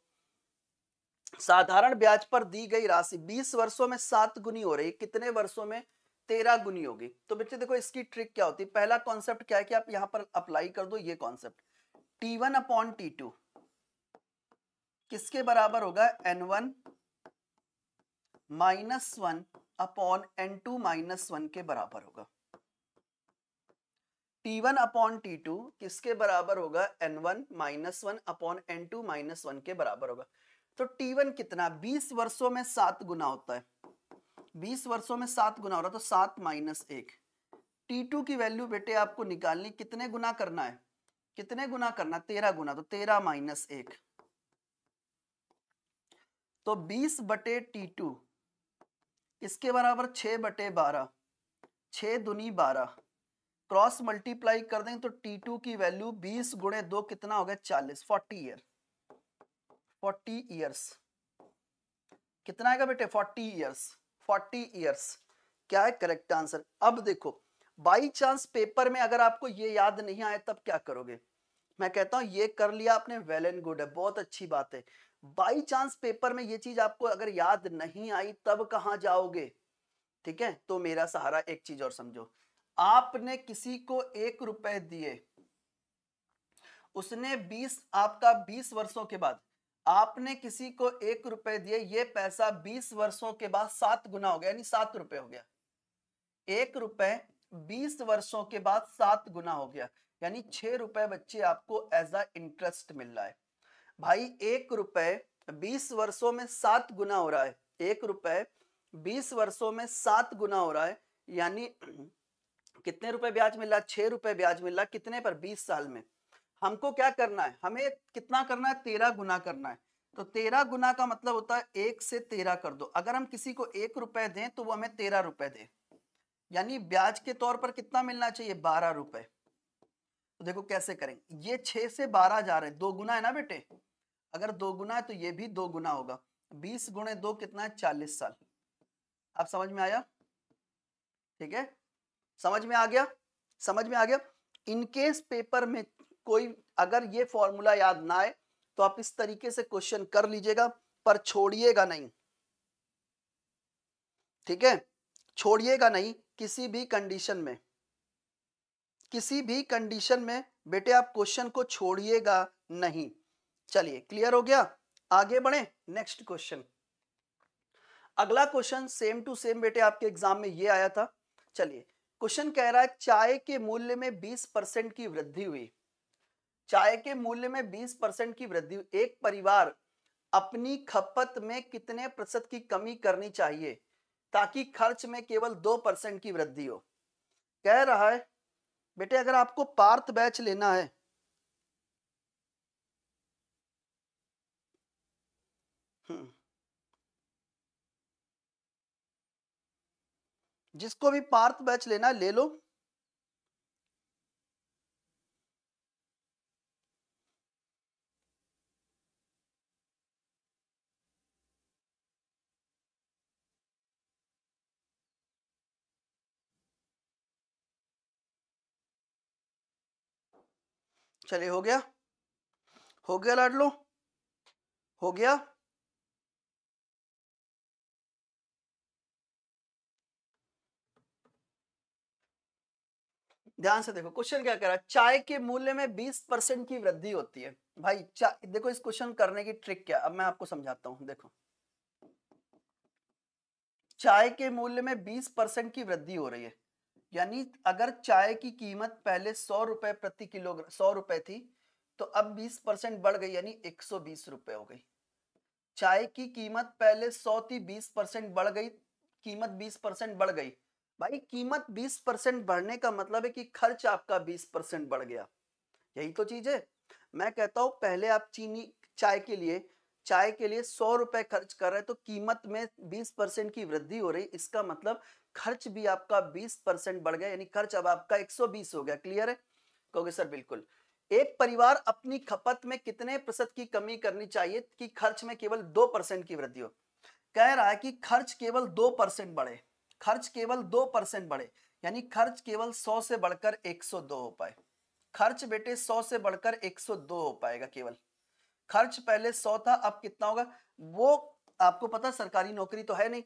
साधारण ब्याज पर दी गई राशि 20 वर्षों में सात गुनी हो रही कितने वर्षों में तेरह गुनी होगी तो बच्चे देखो इसकी ट्रिक क्या होती है पहला कॉन्सेप्ट क्या है कि आप यहां पर अप्लाई कर दो ये concept T one upon T two किसके बराबर होगा N one minus one upon N two minus one के बराबर होगा T one upon T two किसके बराबर होगा N one minus one upon N two minus one के बराबर होगा तो टी वन कितना बीस वर्षों में सात गुना होता है बीस वर्षों में सात गुना हो रहा तो सात माइनस एक टी टू की वैल्यू बेटे आपको निकालनी कितने गुना करना है कितने गुना करना तेरह गुना तो तेरह माइनस एक तो बीस बटे टी टू इसके बराबर छ बटे बारह छ दुनी बारह क्रॉस मल्टीप्लाई कर देंगे तो टी टू की वैल्यू बीस गुणे दो कितना हो गया चालीस फोर्टी ईयर फोर्टी ईयर्स कितना आएगा बेटे फोर्टी ईयर्स फोर्टी ईयर्स क्या है करेक्ट आंसर अब देखो बाई चांस पेपर में अगर आपको ये याद नहीं आया तब क्या करोगे मैं कहता हूं ये कर लिया आपने वेल एंड गुड है बहुत अच्छी बात है बाई चांस पेपर में ये चीज आपको अगर याद नहीं आई तब कहा जाओगे ठीक है तो मेरा सहारा एक चीज और समझो आपने किसी को एक रुपए दिए उसने बीस आपका बीस वर्षों के बाद आपने किसी को एक रुपए दिए ये पैसा बीस वर्षों के बाद सात गुना हो गया यानी सात रुपए हो गया एक रुपए बीस वर्षों के बाद सात गुना हो गया यानी छह रुपए बच्चे आपको एज अ इंटरेस्ट मिल रहा है भाई एक रुपए बीस वर्षों में सात गुना हो रहा है एक रुपए बीस वर्षों में सात गुना हो रहा है यानी कितने रुपए ब्याज मिला छह रुपए ब्याज मिला कितने पर बीस साल में हमको क्या करना है हमें कितना करना है तेरह गुना करना है तो तेरह गुना का मतलब होता है एक से तेरह कर दो अगर हम किसी को एक रुपए दें तो वो हमें तेरह रुपए दे यानी ब्याज के तौर पर कितना मिलना चाहिए बारह रुपए तो देखो कैसे करेंगे ये छह से बारह जा रहे हैं दो गुना है ना बेटे अगर दो गुना है तो ये भी दो गुना होगा बीस गुणे दो कितना है चालीस साल आप समझ में आया ठीक है समझ में आ गया समझ में आ गया इनकेस पेपर में कोई अगर ये फॉर्मूला याद ना आए तो आप इस तरीके से क्वेश्चन कर लीजिएगा पर छोड़िएगा नहीं ठीक है छोड़िएगा नहीं किसी भी कंडीशन में किसी भी कंडीशन में बेटे आप क्वेश्चन को छोड़िएगा नहीं चलिए क्लियर हो गया आगे बढ़े नेक्स्ट क्वेश्चन अगला क्वेश्चन सेम टू सेम बेटे आपके एग्जाम में ये आया था चलिए क्वेश्चन कह रहा है चाय के मूल्य में 20 परसेंट की वृद्धि हुई चाय के मूल्य में 20 परसेंट की वृद्धि हुई एक परिवार अपनी खपत में कितने प्रतिशत की कमी करनी चाहिए ताकि खर्च में केवल दो परसेंट की वृद्धि हो कह रहा है बेटे अगर आपको पार्थ बैच लेना है हम्म जिसको भी पार्थ बैच लेना ले लो चलिए हो गया हो गया लाड लो हो गया ध्यान से देखो क्वेश्चन क्या कह रहा है चाय के मूल्य में 20 परसेंट की वृद्धि होती है भाई चाय देखो इस क्वेश्चन करने की ट्रिक क्या अब मैं आपको समझाता हूं देखो चाय के मूल्य में 20 परसेंट की वृद्धि हो रही है यानी अगर चाय की कीमत पहले सौ रुपए प्रति किलोग्राम सौ रुपए थी तो अब 20 परसेंट बढ़ गई यानी बीस रुपए हो गई चाय की कीमत पहले सौ थी बीस परसेंट बढ़ गई कीमत बीस परसेंट बढ़ गई भाई कीमत 20 परसेंट बढ़ने का मतलब है कि खर्च आपका 20 परसेंट बढ़ गया यही तो चीज है मैं कहता हूं पहले आप चीनी चाय के लिए चाय के लिए सौ रुपए खर्च कर रहे हैं तो कीमत में 20 परसेंट की वृद्धि हो रही इसका मतलब खर्च भी आपका 20 परसेंट बढ़ गया यानी खर्च अब आपका 120 हो गया क्लियर है कहोगे सर बिल्कुल एक परिवार अपनी खपत में कितने प्रतिशत की कमी करनी चाहिए कि खर्च में केवल दो परसेंट की वृद्धि हो कह रहा है कि खर्च केवल दो परसेंट बढ़े खर्च केवल दो परसेंट बढ़े यानी खर्च केवल सौ से बढ़कर एक सौ दो हो पाए खर्च बेटे सौ से बढ़कर एक सौ दो हो पाएगा केवल खर्च पहले सौ था अब कितना होगा वो आपको पता सरकारी नौकरी तो है नहीं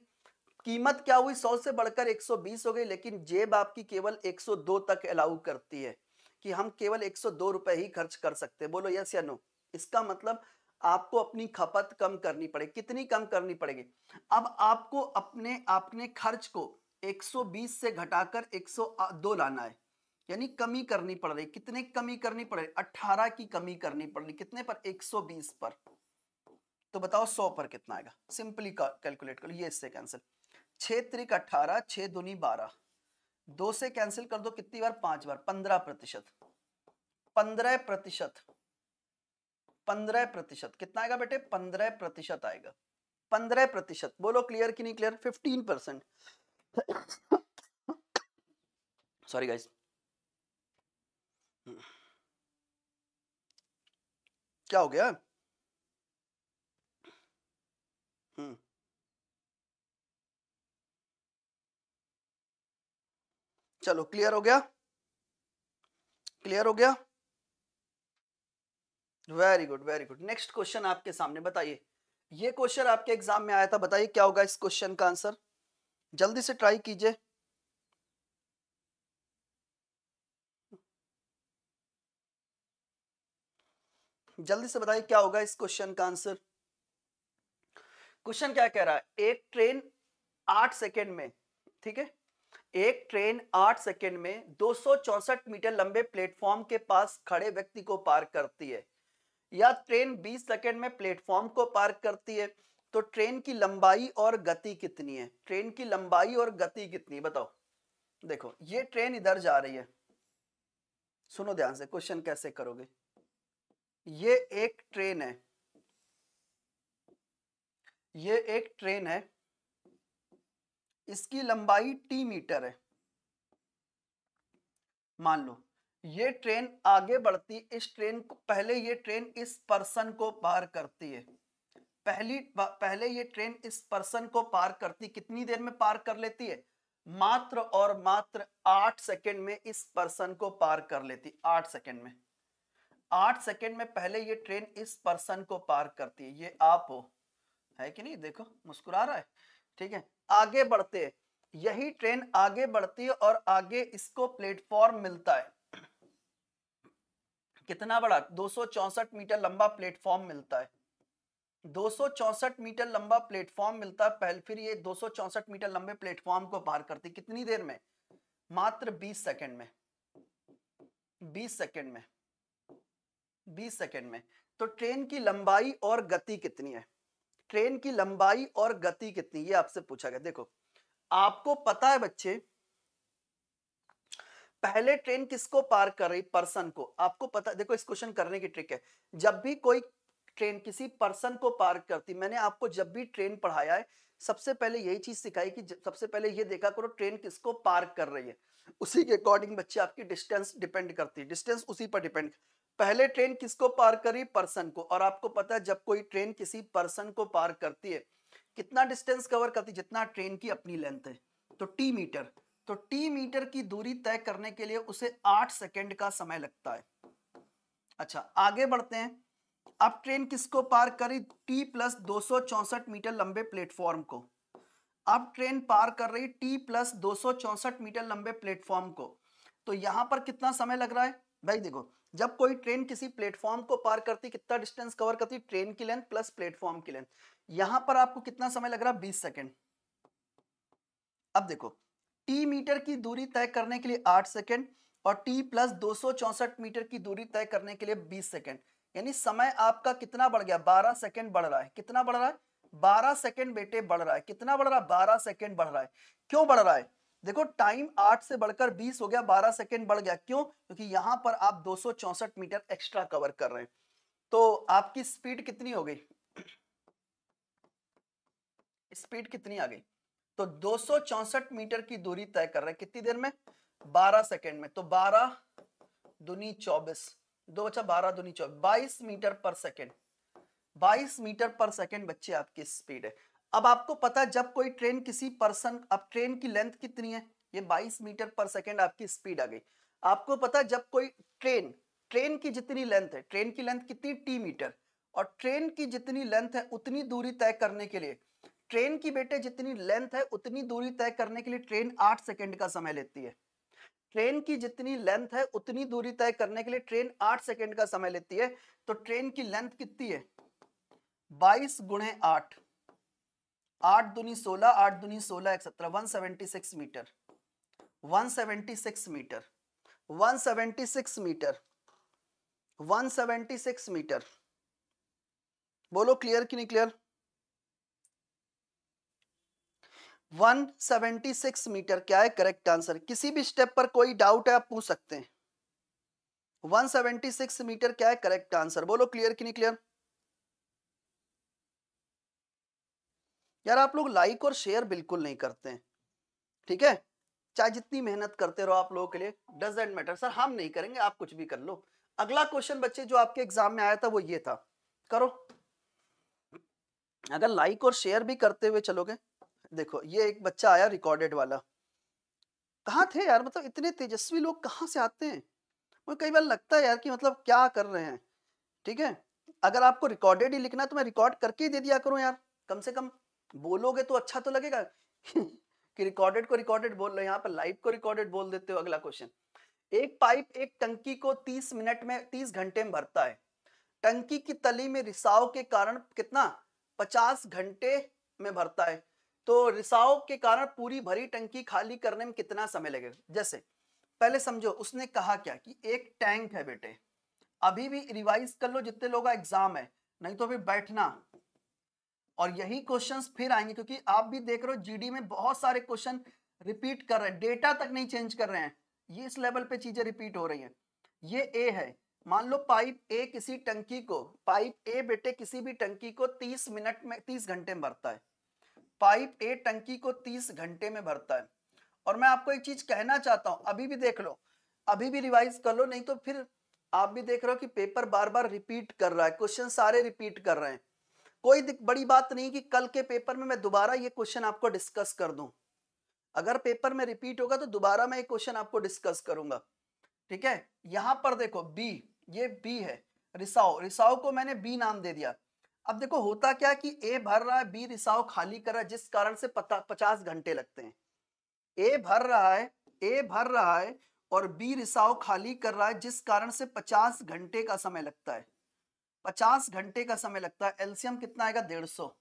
कीमत क्या हुई सौ से बढ़कर एक सौ बीस हो गई लेकिन जेब आपकी केवल एक सौ दो तक अलाउ करती है कि हम केवल एक सौ दो रुपए ही खर्च कर सकते हैं बोलो यस या नो इसका मतलब आपको अपनी खपत कम करनी पड़ेगी कितनी कम करनी पड़ेगी अब आपको अपने आपने खर्च को 120 से घटाकर 102 लाना है यानी कमी करनी पड़ रही कितने कमी करनी पड़ रही 18 की कमी करनी पड़ रही कितने पर 120 पर तो बताओ 100 पर कितना आएगा सिंपली कैलकुलेट कर लो ये इससे कैंसिल छह त्रिक अठारह छह दुनी बारह दो से कैंसिल कर दो कितनी बार पांच बार पंद्रह प्रतिशत पंद्रह प्रतिशत पंद्रह प्रतिशत कितना आएगा बेटे पंद्रह प्रतिशत आएगा पंद्रह प्रतिशत बोलो क्लियर कि नहीं clear fifteen percent sorry guys क्या हो गया हम्म चलो क्लियर हो गया क्लियर हो गया very good very good next question आपके सामने बताइए ये क्वेश्चन आपके एग्जाम में आया था बताइए क्या होगा इस क्वेश्चन का आंसर जल्दी से ट्राई कीजिए जल्दी से बताइए क्या होगा इस क्वेश्चन का आंसर क्वेश्चन क्या कह रहा है एक ट्रेन आठ सेकेंड में ठीक है एक ट्रेन आठ सेकेंड में दो मीटर लंबे प्लेटफॉर्म के पास खड़े व्यक्ति को पार करती है या ट्रेन 20 सेकंड में प्लेटफॉर्म को पार करती है तो ट्रेन की लंबाई और गति कितनी है ट्रेन की लंबाई और गति कितनी बताओ देखो ये ट्रेन इधर जा रही है सुनो ध्यान से क्वेश्चन कैसे करोगे ये एक ट्रेन है ये एक ट्रेन है इसकी लंबाई टी मीटर है मान लो ये ट्रेन आगे बढ़ती इस ट्रेन को पहले ये ट्रेन इस पर्सन को पार करती है पहली पहले ये ट्रेन इस पर्सन को पार करती कितनी देर में पार कर लेती है मात्र और मात्र आठ सेकेंड में इस पर्सन को पार कर लेती आठ सेकेंड में आठ सेकेंड में पहले ये ट्रेन इस पर्सन को पार करती है ये आप हो है कि नहीं देखो मुस्कुरा रहा है ठीक है आगे बढ़ते यही ट्रेन आगे बढ़ती है और आगे इसको प्लेटफॉर्म मिलता है कितना बड़ा दो मीटर लंबा प्लेटफॉर्म मिलता है दो मीटर लंबा प्लेटफॉर्म मिलता है पहले फिर ये दो मीटर लंबे प्लेटफॉर्म को पार करती कितनी देर में मात्र 20 सेकंड में 20 सेकंड में 20 सेकंड में तो ट्रेन की लंबाई और गति कितनी है ट्रेन की लंबाई और गति कितनी ये आपसे पूछा गया देखो आपको पता है बच्चे पहले ट्रेन किसको पार कर रही पर्सन को आपको पता देखो इस क्वेश्चन करने की ट्रिक है जब भी कोई ट्रेन किसी पर्सन को पार करती मैंने आपको जब भी ट्रेन पढ़ाया है सबसे पहले यही चीज सिखाई कि सबसे पहले ये देखा करो ट्रेन किसको पार कर रही है उसी के अकॉर्डिंग बच्चे आपकी डिस्टेंस डिपेंड करती है डिस्टेंस उसी पर डिपेंड पहले ट्रेन किसको पार करी पर्सन को और आपको पता है जब कोई ट्रेन किसी पर्सन को पार करती है कितना डिस्टेंस कवर करती है जितना ट्रेन की अपनी लेंथ है तो टी मीटर तो टी मीटर की दूरी तय करने के लिए उसे आठ सेकेंड का समय लगता है अच्छा आगे बढ़ते हैं अब ट्रेन किसको पार करी टी प्लस दो मीटर लंबे प्लेटफॉर्म को अब ट्रेन पार कर रही टी प्लस दो मीटर लंबे प्लेटफॉर्म को तो यहां पर कितना समय लग रहा है भाई देखो जब कोई ट्रेन किसी प्लेटफॉर्म को पार करती कितना डिस्टेंस कवर करती ट्रेन की लेंथ प्लस प्लेटफॉर्म की लेंथ यहां पर आपको कितना समय लग रहा है बीस सेकेंड अब देखो टी मीटर की दूरी तय करने के लिए आठ सेकेंड और टी प्लस दो मीटर की दूरी तय करने के लिए बीस सेकेंड यानी समय आपका कितना बढ़ गया बारह सेकेंड बढ़ रहा है कितना बढ़ रहा है बारह सेकेंड बेटे बढ़ रहा है कितना बढ़ रहा है बारह सेकेंड बढ़ रहा है क्यों बढ़ रहा है देखो टाइम आठ से बढ़कर बीस हो गया बारह सेकेंड बढ़ गया क्यों क्योंकि यहाँ पर आप दो मीटर एक्स्ट्रा कवर कर रहे हैं तो आपकी स्पीड कितनी हो गई स्पीड कितनी आ गई तो दो मीटर की दूरी तय कर रहे हैं कितनी देर में 12 सेकेंड में तो 12 दुनी 24 दो बच्चा 12 दुनी 24 22 मीटर पर सेकेंड 22 मीटर पर सेकेंड बच्चे आपकी स्पीड है अब आपको पता है जब कोई ट्रेन किसी पर्सन अब ट्रेन की लेंथ कितनी है ये 22 मीटर पर सेकेंड आपकी स्पीड आ गई आपको पता है जब कोई ट्रेन ट्रेन की जितनी लेंथ है ट्रेन की लेंथ कितनी टी मीटर और ट्रेन की जितनी लेंथ है उतनी दूरी तय करने के लिए ट्रेन की बेटे जितनी लेंथ है उतनी दूरी तय करने के लिए ट्रेन आठ सेकेंड का समय लेती है ट्रेन की जितनी लेंथ है उतनी दूरी तय करने के लिए ट्रेन आठ सेकेंड का समय लेती है तो ट्रेन की लेंथ कितनी है बाईस गुणे आठ आठ दुनी सोलह आठ दुनी सोलह एक सत्रह one seventy six metre one seventy six metre one seventy six metre one seventy six metre बोलो क्लियर कि नहीं क्लियर 176 मीटर क्या है करेक्ट आंसर किसी भी स्टेप पर कोई डाउट है आप पूछ सकते हैं 176 मीटर क्या है करेक्ट आंसर बोलो क्लियर कि नहीं क्लियर यार आप लोग लाइक और शेयर बिल्कुल नहीं करते हैं ठीक है चाहे जितनी मेहनत करते रहो आप लोगों के लिए डजेंट मैटर सर हम नहीं करेंगे आप कुछ भी कर लो अगला क्वेश्चन बच्चे जो आपके एग्जाम में आया था वो ये था करो अगर लाइक और शेयर भी करते हुए चलोगे देखो ये एक बच्चा आया रिकॉर्डेड वाला कहा थे यार मतलब इतने तेजस्वी लोग कहाँ से आते हैं मुझे कई बार लगता है यार कि मतलब क्या कर रहे हैं ठीक है अगर आपको रिकॉर्डेड ही लिखना है तो मैं रिकॉर्ड करके ही दे दिया करूं यार कम से कम बोलोगे तो अच्छा तो लगेगा कि रिकॉर्डेड को रिकॉर्डेड बोल रहे हो यहाँ पर लाइव को रिकॉर्डेड बोल देते हो अगला क्वेश्चन एक पाइप एक टंकी को 30 मिनट में 30 घंटे में भरता है टंकी की तली में रिसाव के कारण कितना 50 घंटे में भरता है तो रिसाव के कारण पूरी भरी टंकी खाली करने में कितना समय लगेगा जैसे पहले समझो उसने कहा क्या कि एक टैंक है बेटे अभी भी रिवाइज कर लो जितने लोग का एग्जाम है नहीं तो अभी बैठना और यही क्वेश्चंस फिर आएंगे क्योंकि आप भी देख रहे हो जीडी में बहुत सारे क्वेश्चन रिपीट कर रहे हैं डेटा तक नहीं चेंज कर रहे हैं ये इस लेवल पे चीजें रिपीट हो रही हैं ये ए है मान लो पाइप ए किसी टंकी को पाइप ए बेटे किसी भी टंकी को 30 मिनट में 30 घंटे में भरता है पाइप ए टंकी को 30 घंटे में भरता है और मैं आपको एक चीज कहना चाहता हूं अभी भी देख लो अभी भी रिवाइज कर लो नहीं तो फिर आप भी देख रहे हो कि पेपर बार बार रिपीट कर रहा है क्वेश्चन सारे रिपीट कर रहे हैं कोई बड़ी बात नहीं कि कल के पेपर में मैं दोबारा ये क्वेश्चन आपको डिस्कस कर दूं अगर पेपर में रिपीट होगा तो दोबारा मैं ये क्वेश्चन आपको डिस्कस करूंगा ठीक है यहां पर देखो बी ये बी है रिसाव रिसाव को मैंने बी नाम दे दिया अब देखो होता क्या कि ए भर रहा है बी रिसाव खाली कर रहा है जिस कारण से पता पचास घंटे लगते हैं ए भर रहा है ए भर रहा है और बी रिसाव खाली कर रहा है जिस कारण से पचास घंटे का समय लगता है पचास घंटे का समय लगता है एल्सियम कितना आएगा डेढ़ सौ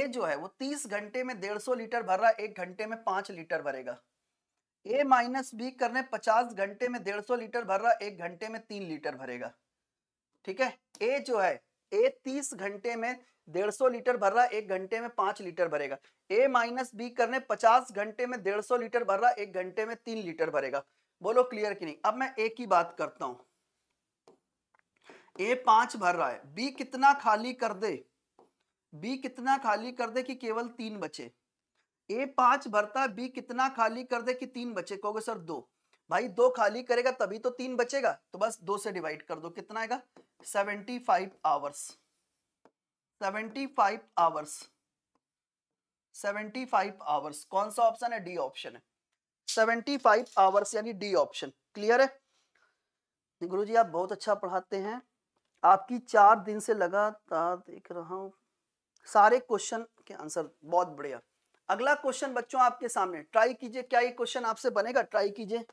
ए जो है वो तीस घंटे में डेढ़ सौ लीटर भर रहा है एक घंटे में पांच लीटर भरेगा ए माइनस बी करने पचास घंटे में डेढ़ सौ लीटर भर रहा है एक घंटे में तीन लीटर भरेगा ठीक है ए जो है ए तीस घंटे में डेढ़ सौ लीटर भर रहा है एक घंटे में पांच लीटर भरेगा ए माइनस बी करने पचास घंटे में डेढ़ सौ लीटर भर रहा एक घंटे में तीन लीटर भरेगा बोलो क्लियर की नहीं अब मैं ए की बात करता हूं ए पांच भर रहा है बी कितना खाली कर दे बी कितना खाली कर दे कि केवल तीन बचे ए पांच भरता बी कितना खाली कर दे कि तीन बचे कहोगे सर दो भाई दो खाली करेगा तभी तो तीन बचेगा तो बस दो से डिवाइड कर दो कितना आएगा seventy five hours seventy five hours seventy five hours कौन सा ऑप्शन है डी ऑप्शन है सेवेंटी फाइव आवर्स यानी डी ऑप्शन क्लियर है गुरु जी आप बहुत अच्छा पढ़ाते हैं आपकी चार दिन से लगातार देख रहा हूं सारे क्वेश्चन के आंसर बहुत बढ़िया अगला क्वेश्चन बच्चों आपके सामने ट्राई कीजिए क्या ये क्वेश्चन आपसे बनेगा ट्राई कीजिए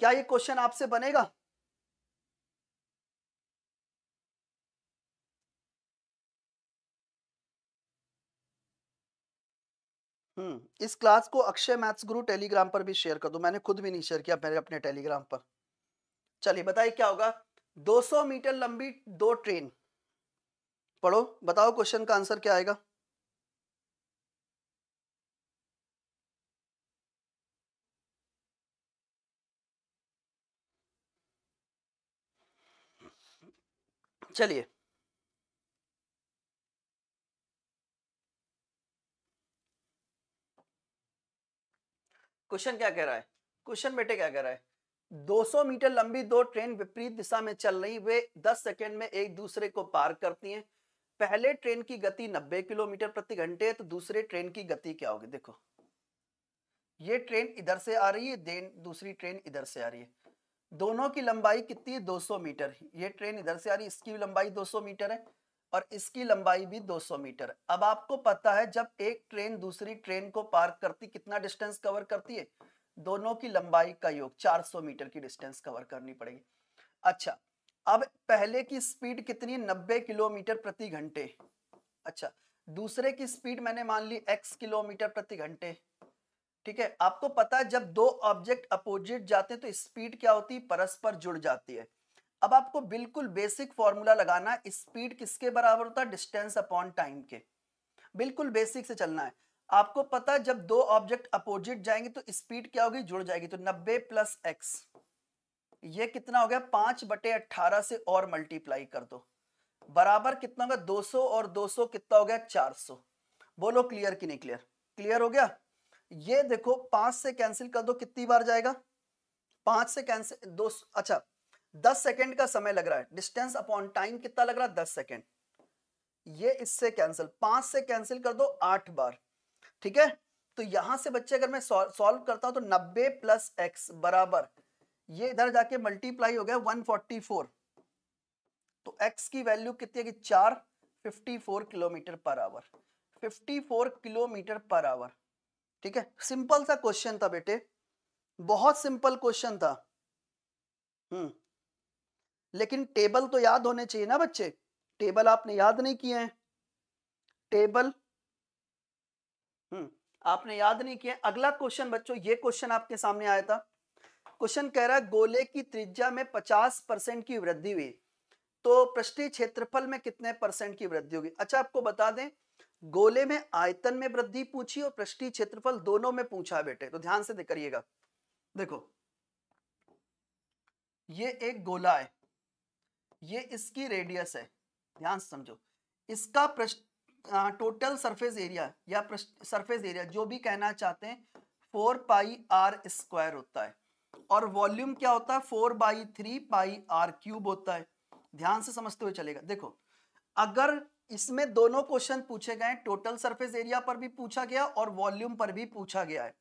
क्या ये क्वेश्चन आपसे बनेगा हम्म इस क्लास को अक्षय मैथ्स गुरु टेलीग्राम पर भी शेयर कर दो मैंने खुद भी नहीं शेयर किया मेरे अपने टेलीग्राम पर चलिए बताइए क्या होगा 200 मीटर लंबी दो ट्रेन पढ़ो बताओ क्वेश्चन का आंसर क्या आएगा चलिए क्वेश्चन क्या कह रहा है क्वेश्चन बेटे क्या कह रहा है 200 मीटर लंबी दो ट्रेन विपरीत दिशा में चल रही वे 10 सेकंड में एक दूसरे को पार करती हैं पहले ट्रेन की गति 90 किलोमीटर प्रति घंटे है तो दूसरे ट्रेन की गति क्या होगी देखो ये ट्रेन इधर से आ रही है देन दूसरी ट्रेन इधर से आ रही है दोनों की लंबाई कितनी है 200 मीटर है ये ट्रेन इधर से आ रही इसकी लंबाई 200 मीटर है और इसकी लंबाई भी 200 मीटर है अब आपको पता है जब एक ट्रेन दूसरी ट्रेन को पार करती कितना डिस्टेंस कवर करती है दोनों की लंबाई का योग 400 मीटर की डिस्टेंस कवर करनी पड़ेगी अच्छा अब पहले की स्पीड कितनी नब्बे किलोमीटर प्रति घंटे अच्छा दूसरे की स्पीड मैंने मान ली एक्स किलोमीटर प्रति घंटे ठीक है आपको पता है जब दो ऑब्जेक्ट अपोजिट जाते हैं तो स्पीड क्या होती है परस्पर जुड़ जाती है अब आपको बिल्कुल बेसिक फॉर्मूला लगाना स्पीड किसके बराबर होता है डिस्टेंस अपॉन टाइम के बिल्कुल बेसिक से चलना है आपको पता है जब दो ऑब्जेक्ट अपोजिट जाएंगे तो स्पीड क्या होगी जुड़ जाएगी तो नब्बे प्लस एक्स ये कितना हो गया पांच बटे अट्ठारह से और मल्टीप्लाई कर दो बराबर कितना होगा 200 और 200 कितना हो गया 400 बोलो क्लियर कि नहीं क्लियर क्लियर हो गया ये देखो पांच से कैंसिल कर दो कितनी बार जाएगा पांच से कैंसिल दो अच्छा दस सेकेंड का समय लग रहा है डिस्टेंस अपॉन टाइम कितना लग रहा है दस सेकेंड ये इससे कैंसिल पांच से कैंसिल कर दो आठ बार ठीक है तो यहां से बच्चे अगर मैं सॉल्व करता हूं तो नब्बे प्लस एक्स बराबर ये इधर जाके मल्टीप्लाई हो गया फोर तो एक्स की वैल्यू कितनी है कि चार 54 kilometre per hour four kilometre per hour ठीक है सिंपल सा क्वेश्चन था बेटे बहुत सिंपल क्वेश्चन था हम्म लेकिन टेबल तो याद होने चाहिए ना बच्चे टेबल आपने याद नहीं किए हैं टेबल हम्म आपने याद नहीं किया अगला क्वेश्चन बच्चों ये क्वेश्चन आपके सामने आया था क्वेश्चन कह रहा है गोले की त्रिज्या में 50 परसेंट की वृद्धि हुई तो पृष्ठीय क्षेत्रफल में कितने परसेंट की वृद्धि होगी अच्छा आपको बता दें गोले में आयतन में वृद्धि पूछी और पृष्ठी क्षेत्रफल दोनों में पूछा बेटे तो ध्यान से करिएगा देखो ये एक गोला है ये इसकी रेडियस है ध्यान से समझो इसका टोटल सरफेस एरिया या सरफेस एरिया जो भी कहना चाहते हैं फोर पाई आर स्क्वायर होता है और वॉल्यूम क्या होता है four by three pi R cube होता है ध्यान से समझते हुए चलेगा देखो अगर इसमें दोनों क्वेश्चन पूछे गए टोटल सरफेस एरिया पर भी पूछा गया और वॉल्यूम पर भी पूछा गया है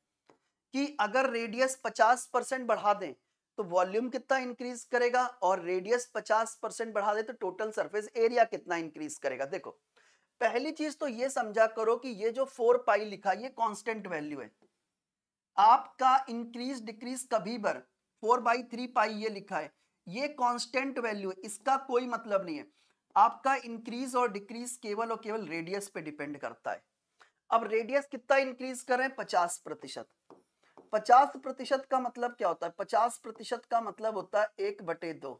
कि अगर रेडियस 50 परसेंट बढ़ा दें तो वॉल्यूम कितना इंक्रीज करेगा और रेडियस 50 परसेंट बढ़ा दें तो टोटल सरफेस एरिया कितना इंक्रीज करेगा देखो पहली चीज तो ये समझा करो कि ये जो फोर पाई लिखा ये कांस्टेंट वैल्यू है आपका इंक्रीज डिक्रीज कभी पर फोर बाई थ्री पाई ये लिखा है ये कांस्टेंट वैल्यू है इसका कोई मतलब नहीं है आपका इंक्रीज और डिक्रीज केवल और केवल रेडियस पे डिपेंड करता है अब रेडियस कितना इंक्रीज करें पचास प्रतिशत पचास प्रतिशत का मतलब क्या होता है पचास प्रतिशत का मतलब होता है एक बटे दो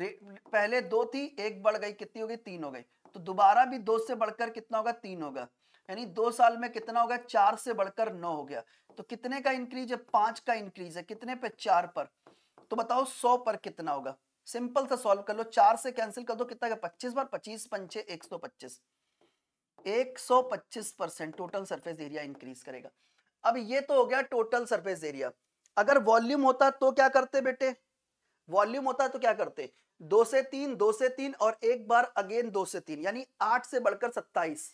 पहले दो थी एक बढ़ गई कितनी हो गई तीन हो गई तो दोबारा भी दो से बढ़कर कितना होगा तीन होगा यानी दो साल में कितना होगा चार से बढ़कर नौ हो गया तो कितने का इंक्रीज है पांच का इंक्रीज है कितने पे चार पर तो बताओ सौ पर कितना होगा सिंपल सा सॉल्व कर लो चार से कैंसिल कर दो कितना का पच्चीस बार पच्चीस पंचे एक सौ पच्चीस एक सौ पच्चीस percent total surface area increase करेगा अब ये तो हो गया टोटल सरफेस एरिया अगर वॉल्यूम होता तो क्या करते बेटे वॉल्यूम होता तो क्या करते दो से तीन दो से तीन और एक बार अगेन दो से तीन यानी आठ से बढ़कर सत्ताईस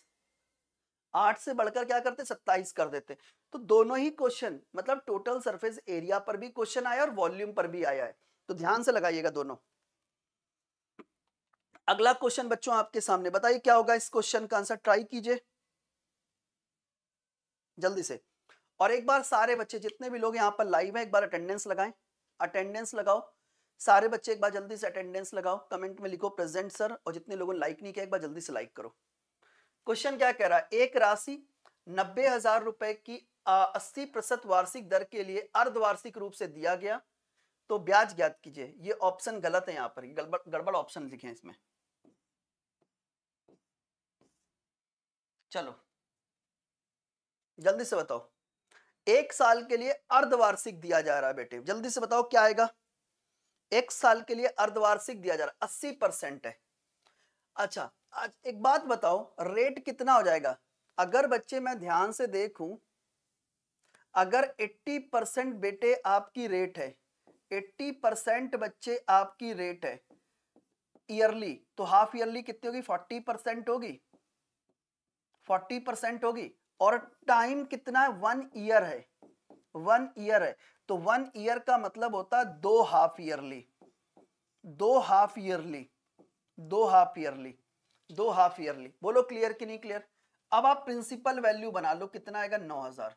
आठ से बढ़कर क्या करते सत्ताईस कर देते तो दोनों ही क्वेश्चन मतलब टोटल सरफेस एरिया पर भी क्वेश्चन आया और वॉल्यूम पर भी आया है तो ध्यान से लगाइएगा दोनों अगला क्वेश्चन बच्चों आपके सामने बताइए क्या होगा इस क्वेश्चन का आंसर ट्राई कीजिए जल्दी से और एक बार सारे बच्चे जितने भी लोग यहाँ पर लाइव है एक बार अटेंडेंस लगाएं अटेंडेंस लगाओ सारे बच्चे एक बार जल्दी से अटेंडेंस लगाओ कमेंट में लिखो प्रेजेंट सर और जितने लोगों ने लाइक नहीं किया एक बार जल्दी से लाइक करो क्वेश्चन क्या कह रहा है एक राशि नब्बे हजार रुपए की अस्सी प्रतिशत वार्षिक दर के लिए अर्धवार्षिक रूप से दिया गया तो ब्याज ज्ञात कीजिए ये ऑप्शन गलत है यहां पर गड़बड़ ऑप्शन लिखे इसमें चलो जल्दी से बताओ एक साल के लिए अर्धवार्षिक दिया जा रहा है बेटे जल्दी से बताओ क्या आएगा एक साल के लिए अर्धवार्षिक दिया जा रहा है अस्सी परसेंट है अच्छा आज एक बात बताओ रेट कितना हो जाएगा अगर बच्चे मैं ध्यान से देखूं अगर 80 परसेंट बेटे आपकी रेट है एट्टी परसेंट बच्चे आपकी रेट है ईयरली तो हाफ ईयरली कितनी होगी फोर्टी परसेंट होगी फोर्टी परसेंट होगी और टाइम कितना है वन ईयर है वन ईयर है तो वन ईयर का मतलब होता है दो हाफ ईयरली दो हाफ ईयरली दो हाफ ईयरली दो हाफ ईयरली बोलो क्लियर कि नहीं क्लियर अब आप प्रिंसिपल वैल्यू बना लो कितना आएगा नौ हजार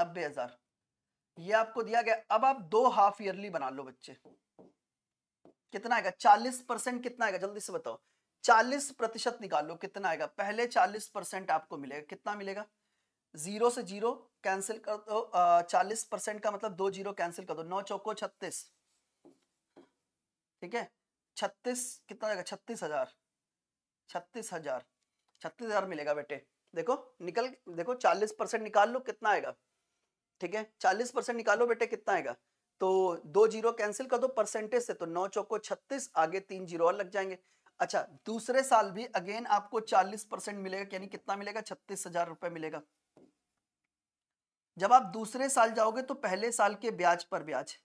नब्बे हजार ये आपको दिया गया अब आप दो हाफ ईयरली बना लो बच्चे कितना आएगा चालीस परसेंट कितना आएगा जल्दी से बताओ चालीस प्रतिशत निकालो कितना आएगा पहले चालीस परसेंट आपको मिलेगा कितना मिलेगा जीरो से जीरो कैंसिल कर दो चालीस परसेंट का मतलब दो जीरो कैंसिल कर दो नौ चौको छत्तीस ठीक है छत्तीस कितना आएगा छत्तीस हजार छत्तीस हजार छत्तीस हजार मिलेगा बेटे देखो निकल देखो चालीस परसेंट निकाल लो कितना आएगा ठीक है चालीस परसेंट निकालो बेटे कितना आएगा तो दो जीरो कैंसिल कर दो परसेंटेज से तो नौ चौको छत्तीस आगे तीन जीरो और लग जाएंगे अच्छा दूसरे साल भी अगेन आपको चालीस परसेंट मिलेगा यानी कितना मिलेगा छत्तीस हजार रुपए मिलेगा जब आप दूसरे साल जाओगे तो पहले साल के ब्याज पर ब्याज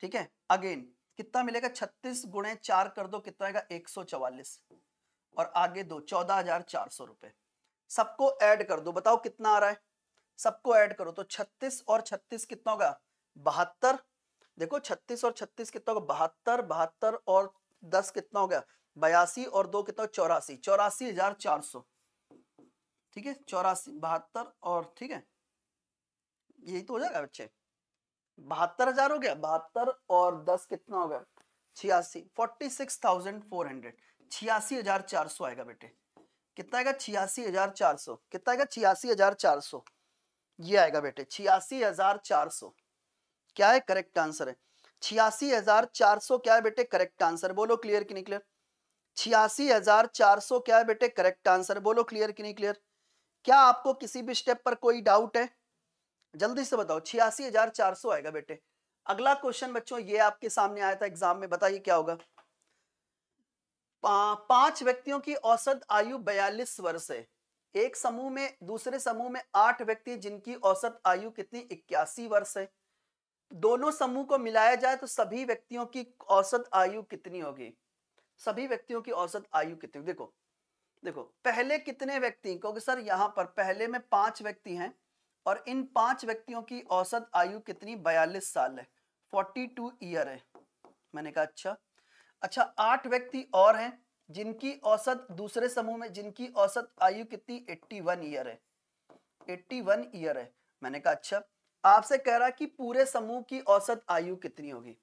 ठीक है अगेन कितना मिलेगा छत्तीस गुणे चार कर दो कितना आएगा एक सौ चवालीस और आगे दो चौदह हजार चार सौ रुपए सबको एड कर दो बताओ कितना आ रहा है सबको ऐड करो तो 36 और 36 कितना होगा बहत्तर देखो 36 और 36 कितना होगा बहत्तर बहत्तर और 10 कितना होगा बयासी और दो कितना चौरासी चौरासी हजार चार सौ ठीक है चौरासी बहत्तर और ठीक है यही तो हो जाएगा बच्चे बहत्तर हजार हो गया बहत्तर और दस कितना हो गया छियासी forty six thousand four hundred छियासी हजार चार सौ आएगा बेटे कितना आएगा छियासी हजार चार सौ कितना आएगा छियासी हजार चार सौ ये आएगा बेटे छियासी हजार चार सौ क्या है करेक्ट आंसर है छियासी हजार चार सौ क्या है बेटे करेक्ट आंसर बोलो क्लियर की नहीं क्लियर छियासी हजार चार सौ क्या है बेटे करेक्ट आंसर बोलो क्लियर की नहीं क्लियर क्या आपको किसी भी स्टेप पर कोई डाउट है जल्दी से बताओ छियासी हजार चार सौ आएगा बेटे अगला क्वेश्चन बच्चों ये आपके सामने आया था एग्जाम में बताइए क्या होगा पा, पांच व्यक्तियों की औसत आयु बयालीस वर्ष है एक समूह में दूसरे समूह में आठ व्यक्ति जिनकी औसत आयु कितनी इक्यासी वर्ष है दोनों समूह को मिलाया जाए तो सभी व्यक्तियों की औसत आयु कितनी होगी सभी व्यक्तियों की औसत आयु कितनी देखो देखो पहले कितने व्यक्ति क्योंकि सर यहाँ पर पहले में पांच व्यक्ति हैं और इन पांच व्यक्तियों की औसत आयु कितनी बयालीस साल है फोर्टी टू ईयर है मैंने कहा अच्छा अच्छा आठ व्यक्ति और हैं जिनकी औसत दूसरे समूह में जिनकी औसत आयु कितनी 81 ईयर है 81 ईयर है मैंने कहा अच्छा आपसे कह रहा कि पूरे समूह की औसत आयु कितनी होगी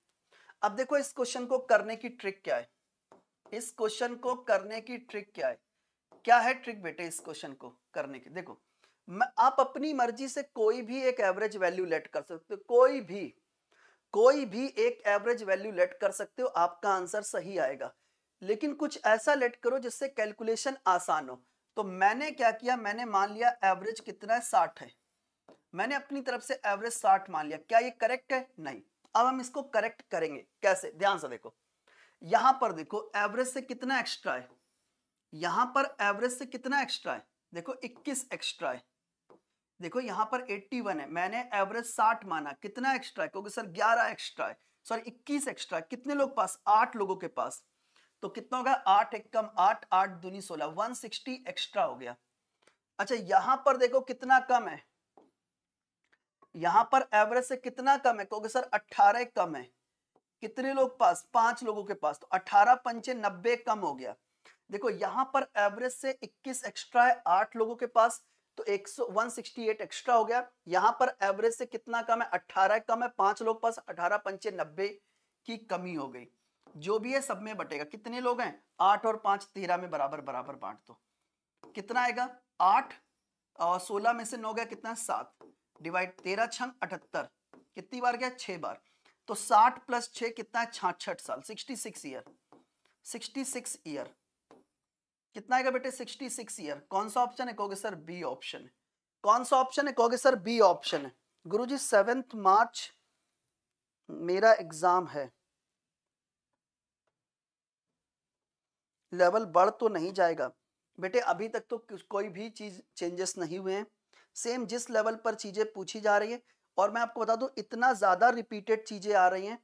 अब देखो इस क्वेश्चन को करने की ट्रिक क्या है इस क्वेश्चन को करने की ट्रिक क्या है क्या है ट्रिक बेटे इस क्वेश्चन को करने की देखो आप अपनी मर्जी से कोई भी एक एवरेज वैल्यू लेट कर सकते हो कोई भी कोई भी एक एवरेज वैल्यू लेट कर सकते हो आपका आंसर सही आएगा लेकिन कुछ ऐसा लेट करो जिससे कैलकुलेशन आसान हो तो मैंने क्या किया मैंने मान लिया एवरेज कितना है साठ है मैंने अपनी तरफ से एवरेज साठ मान लिया क्या ये करेक्ट है नहीं अब हम इसको करेक्ट करेंगे कैसे ध्यान से देखो यहां पर देखो एवरेज से कितना एक्स्ट्रा है यहां पर एवरेज से कितना एक्स्ट्रा है देखो 21 एक्स्ट्रा है देखो यहां पर 81 है मैंने एवरेज 60 माना कितना एक्स्ट्रा है क्योंकि सर 11 एक्स्ट्रा है सॉरी 21 एक्स्ट्रा कितने लोग पास आठ लोगों के पास तो कितना होगा आठ एक कम आठ आठ दूनी सोलह वन सिक्सटी एक्स्ट्रा हो गया अच्छा यहां पर देखो कितना कम है यहां पर एवरेज से कितना कम है क्योंकि सर अट्ठारह कम है कितने लोग पास पांच लोगों के पास तो अठारह पंचे नब्बे कम हो गया देखो यहां पर एवरेज से इक्कीस एक्स्ट्रा है आठ लोगों के पास तो एक सौ वन सिक्सटी एट एक्स्ट्रा हो गया यहां पर एवरेज से कितना कम है अट्ठारह कम है पांच लोग पास अठारह पंचे नब्बे की कमी हो गई जो भी है सब में बटेगा कितने लोग हैं आठ और पांच तेरह में बराबर बराबर बांट दो कितना आएगा आठ और सोलह में से नौ गया कितना सात डिवाइड तेरह छंग अठहत्तर कितनी बार गया छह बार तो साठ प्लस छ कितना है छाछठ साल sixty six year sixty six year कितना आएगा बेटे सिक्सटी सिक्स ईयर कौन सा ऑप्शन है कहोगे सर बी ऑप्शन है कौन सा ऑप्शन है कहोगे सर बी ऑप्शन है गुरु सेवेंथ मार्च मेरा एग्जाम है लेवल बढ़ तो नहीं जाएगा बेटे अभी तक तो कोई भी चीज़ चेंजेस नहीं हुए हैं सेम जिस लेवल पर चीज़ें पूछी जा रही है और मैं आपको बता दूं इतना ज़्यादा रिपीटेड चीज़ें आ रही हैं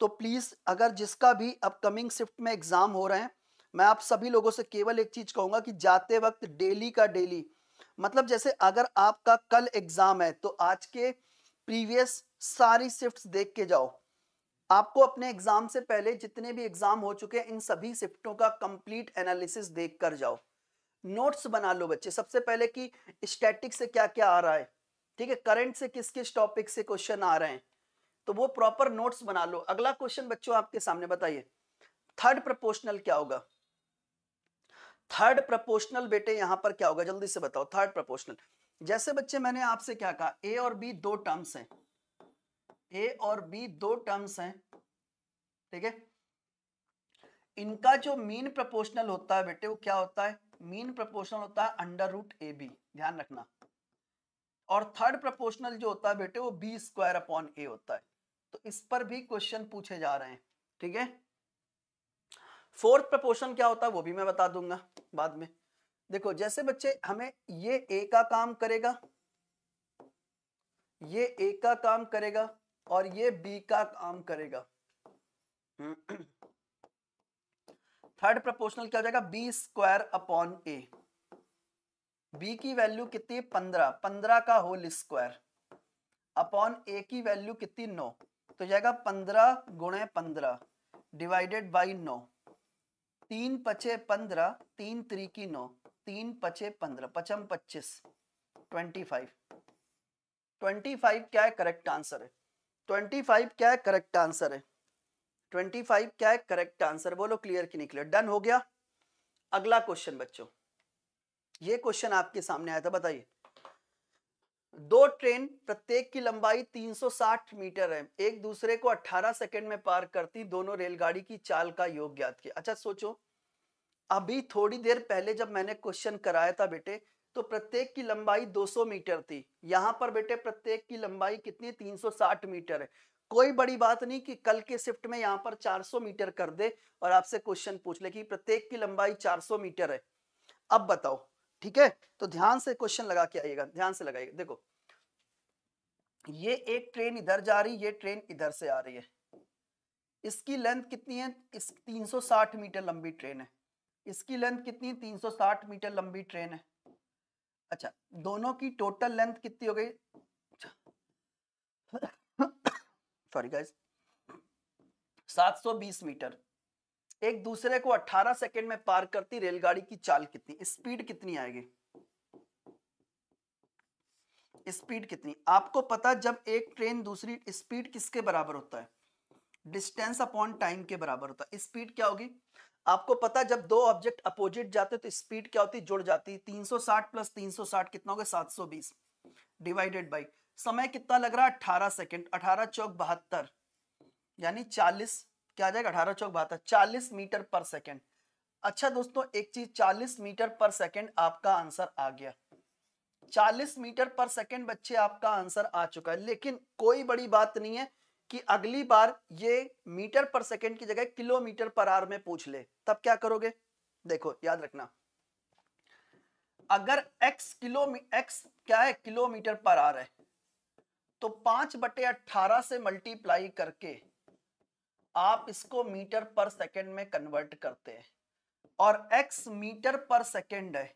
तो प्लीज़ अगर जिसका भी अपकमिंग शिफ्ट में एग्ज़ाम हो रहे हैं मैं आप सभी लोगों से केवल एक चीज़ कहूंगा कि जाते वक्त डेली का डेली मतलब जैसे अगर आपका कल एग्ज़ाम है तो आज के प्रीवियस सारी शिफ्ट देख के जाओ आपको अपने एग्जाम से पहले जितने भी एग्जाम हो चुके हैं इन सभी शिफ्टों का कंप्लीट एनालिसिस देख कर जाओ नोट्स बना लो बच्चे सबसे पहले कि स्टैटिक से क्या क्या आ रहा है ठीक है करंट से किस किस टॉपिक से क्वेश्चन आ रहे हैं तो वो प्रॉपर नोट्स बना लो अगला क्वेश्चन बच्चों आपके सामने बताइए थर्ड प्रपोर्शनल क्या होगा थर्ड प्रपोर्शनल बेटे यहां पर क्या होगा जल्दी से बताओ थर्ड प्रपोर्शनल जैसे बच्चे मैंने आपसे क्या कहा ए और बी दो टर्म्स हैं ए और बी दो टर्म्स हैं ठीक है इनका जो मीन प्रपोर्शनल होता है बेटे वो क्या होता है मीन प्रोपोर्शनल होता है अंडर रूट ए बी ध्यान रखना और थर्ड प्रपोर्शनल जो होता है बेटे वो बी स्क्वायर अपॉन ए होता है तो इस पर भी क्वेश्चन पूछे जा रहे हैं ठीक है फोर्थ प्रपोर्शन क्या होता है वो भी मैं बता दूंगा बाद में देखो जैसे बच्चे हमें ये ए का काम करेगा ये ए का काम करेगा और ये बी का काम करेगा थर्ड प्रोपोर्शनल क्या हो जाएगा B square upon A B की वैल्यू कितनी पंद्रह पंद्रह का होल स्क्वायर अपॉन ए की वैल्यू कितनी नौ तो जाएगा पंद्रह गुणे पंद्रह डिवाइडेड बाई नौ तीन पचे पंद्रह तीन त्रिकी नौ तीन पचे पंद्रह पचम पच्चीस ट्वेंटी फाइव ट्वेंटी फाइव क्या है करेक्ट आंसर है ट्वेंटी फाइव क्या है करेक्ट आंसर है ट्वेंटी फाइव क्या है करेक्ट आंसर बोलो क्लियर की निकले डन हो गया अगला क्वेश्चन बच्चों ये क्वेश्चन आपके सामने आया था बताइए दो ट्रेन प्रत्येक की लंबाई 360 मीटर है एक दूसरे को 18 सेकंड में पार करती दोनों रेलगाड़ी की चाल का योग ज्ञात किया अच्छा सोचो अभी थोड़ी देर पहले जब मैंने क्वेश्चन कराया था बेटे तो प्रत्येक की लंबाई 200 मीटर थी यहाँ पर बेटे प्रत्येक की लंबाई कितनी 360 मीटर है कोई बड़ी बात नहीं कि कल के शिफ्ट में यहाँ पर 400 मीटर कर दे और आपसे क्वेश्चन पूछ ले कि प्रत्येक की लंबाई 400 मीटर है अब बताओ ठीक है तो ध्यान से क्वेश्चन लगा के आइएगा ध्यान से लगाइएगा देखो ये एक ट्रेन इधर जा रही ये ट्रेन इधर से आ रही है इसकी लेंथ कितनी है इस 360 मीटर लंबी ट्रेन है इसकी लेंथ कितनी तीन सौ मीटर लंबी ट्रेन है अच्छा दोनों की टोटल लेंथ कितनी हो गई सॉरी गाइस 720 मीटर एक दूसरे को 18 सेकंड में पार करती रेलगाड़ी की चाल कितनी स्पीड कितनी आएगी स्पीड कितनी आपको पता जब एक ट्रेन दूसरी स्पीड किसके बराबर होता है डिस्टेंस अपॉन टाइम के बराबर होता है स्पीड क्या होगी आपको पता जब दो ऑब्जेक्ट अपोजिट जाते तो स्पीड क्या होती जुड़ जाती 360 प्लस 360 कितना हो गया 720 डिवाइडेड बाई समय कितना लग रहा है अठारह सेकेंड अठारह चौक बहत्तर यानी चालीस क्या आ जाएगा अठारह चौक बहत्तर चालीस मीटर पर सेकेंड अच्छा दोस्तों एक चीज 40 मीटर पर सेकेंड आपका आंसर आ गया 40 मीटर पर सेकेंड बच्चे आपका आंसर आ चुका है लेकिन कोई बड़ी बात नहीं है कि अगली बार ये मीटर पर सेकेंड की जगह किलोमीटर पर आर में पूछ ले तब क्या करोगे देखो याद रखना अगर x किलो x क्या है किलोमीटर पर आर है तो पांच बटे अट्ठारह से मल्टीप्लाई करके आप इसको मीटर पर सेकेंड में कन्वर्ट करते हैं और x मीटर पर सेकेंड है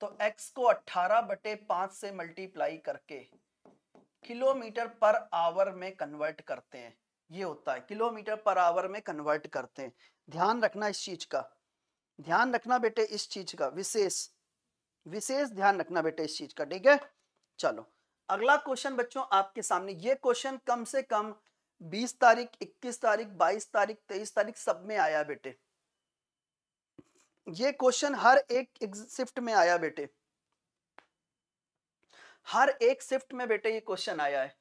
तो x को अट्ठारह बटे पांच से मल्टीप्लाई करके किलोमीटर पर आवर में कन्वर्ट करते हैं ये होता है किलोमीटर पर आवर में कन्वर्ट करते हैं ध्यान रखना इस चीज का ध्यान रखना बेटे इस चीज का विशेष विशेष ध्यान रखना बेटे इस चीज का ठीक है चलो अगला क्वेश्चन बच्चों आपके सामने ये क्वेश्चन कम से कम 20 तारीख 21 तारीख 22 तारीख 23 तारीख सब में आया बेटे ये क्वेश्चन हर एक शिफ्ट में आया बेटे हर एक शिफ्ट में बेटे ये क्वेश्चन आया है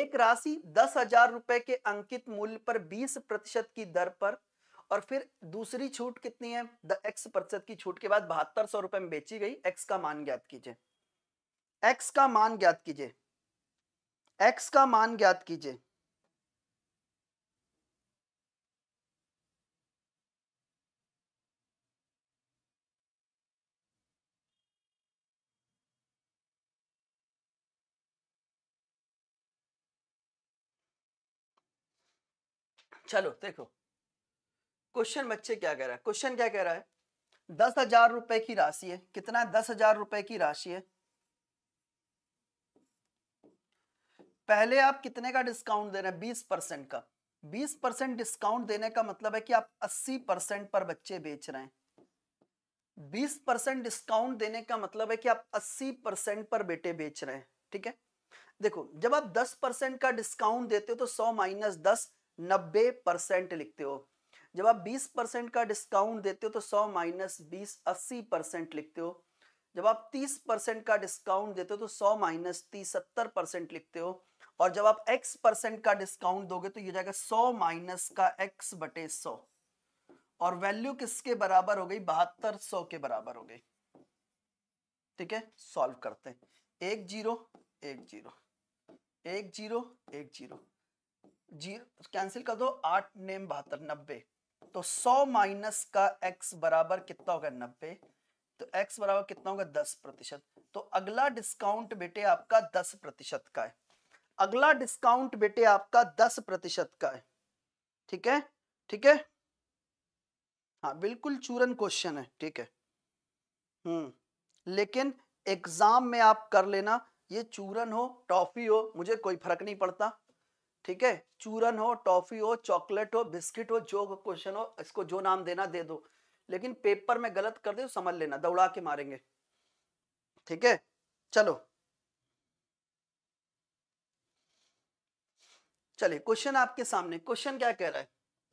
एक राशि दस हजार रुपए के अंकित मूल्य पर बीस प्रतिशत की दर पर और फिर दूसरी छूट कितनी है द एक्स प्रतिशत की छूट के बाद बहत्तर सौ रुपए में बेची गई एक्स का मान ज्ञात कीजिए एक्स का मान ज्ञात कीजिए एक्स का मान ज्ञात कीजिए चलो देखो क्वेश्चन बच्चे क्या कह रहा है क्वेश्चन क्या कह रहा है दस हजार रुपए की राशि है कितना है दस हजार रुपए की राशि है पहले आप कितने का डिस्काउंट दे रहे हैं बीस परसेंट का बीस परसेंट डिस्काउंट देने का मतलब है कि आप अस्सी परसेंट पर बच्चे बेच रहे हैं बीस परसेंट डिस्काउंट देने का मतलब है कि आप अस्सी परसेंट पर बेटे बेच रहे हैं ठीक है देखो जब आप दस परसेंट का डिस्काउंट देते हो तो सौ माइनस दस नब्बे परसेंट लिखते हो जब आप बीस परसेंट का डिस्काउंट देते हो तो सौ माइनस बीस अस्सी परसेंट लिखते हो जब आप तीस परसेंट का डिस्काउंट देते हो तो सौ माइनस तीस सत्तर परसेंट लिखते हो और जब आप x परसेंट का डिस्काउंट दोगे तो ये जाएगा सौ माइनस का x बटे सौ और वैल्यू किसके बराबर हो गई बहत्तर सौ के बराबर हो गई ठीक है सॉल्व करते हैं एक जीरो एक जीरो एक जीरो एक जीरो जीरो तो कैंसिल कर दो आठ नेम बहत्तर नब्बे तो सौ माइनस का एक्स बराबर कितना होगा नब्बे तो एक्स बराबर कितना होगा दस प्रतिशत तो अगला डिस्काउंट बेटे आपका दस प्रतिशत का है अगला डिस्काउंट बेटे आपका दस प्रतिशत का है ठीक है ठीक है हाँ बिल्कुल चूरन क्वेश्चन है ठीक है हम्म लेकिन एग्जाम में आप कर लेना ये चूरन हो टॉफी हो मुझे कोई फर्क नहीं पड़ता ठीक है चूरन हो टॉफी हो चॉकलेट हो बिस्किट हो जो क्वेश्चन हो इसको जो नाम देना दे दो लेकिन पेपर में गलत कर दे समझ लेना दौड़ा के मारेंगे ठीक है चलो चलिए क्वेश्चन आपके सामने क्वेश्चन क्या कह रहा है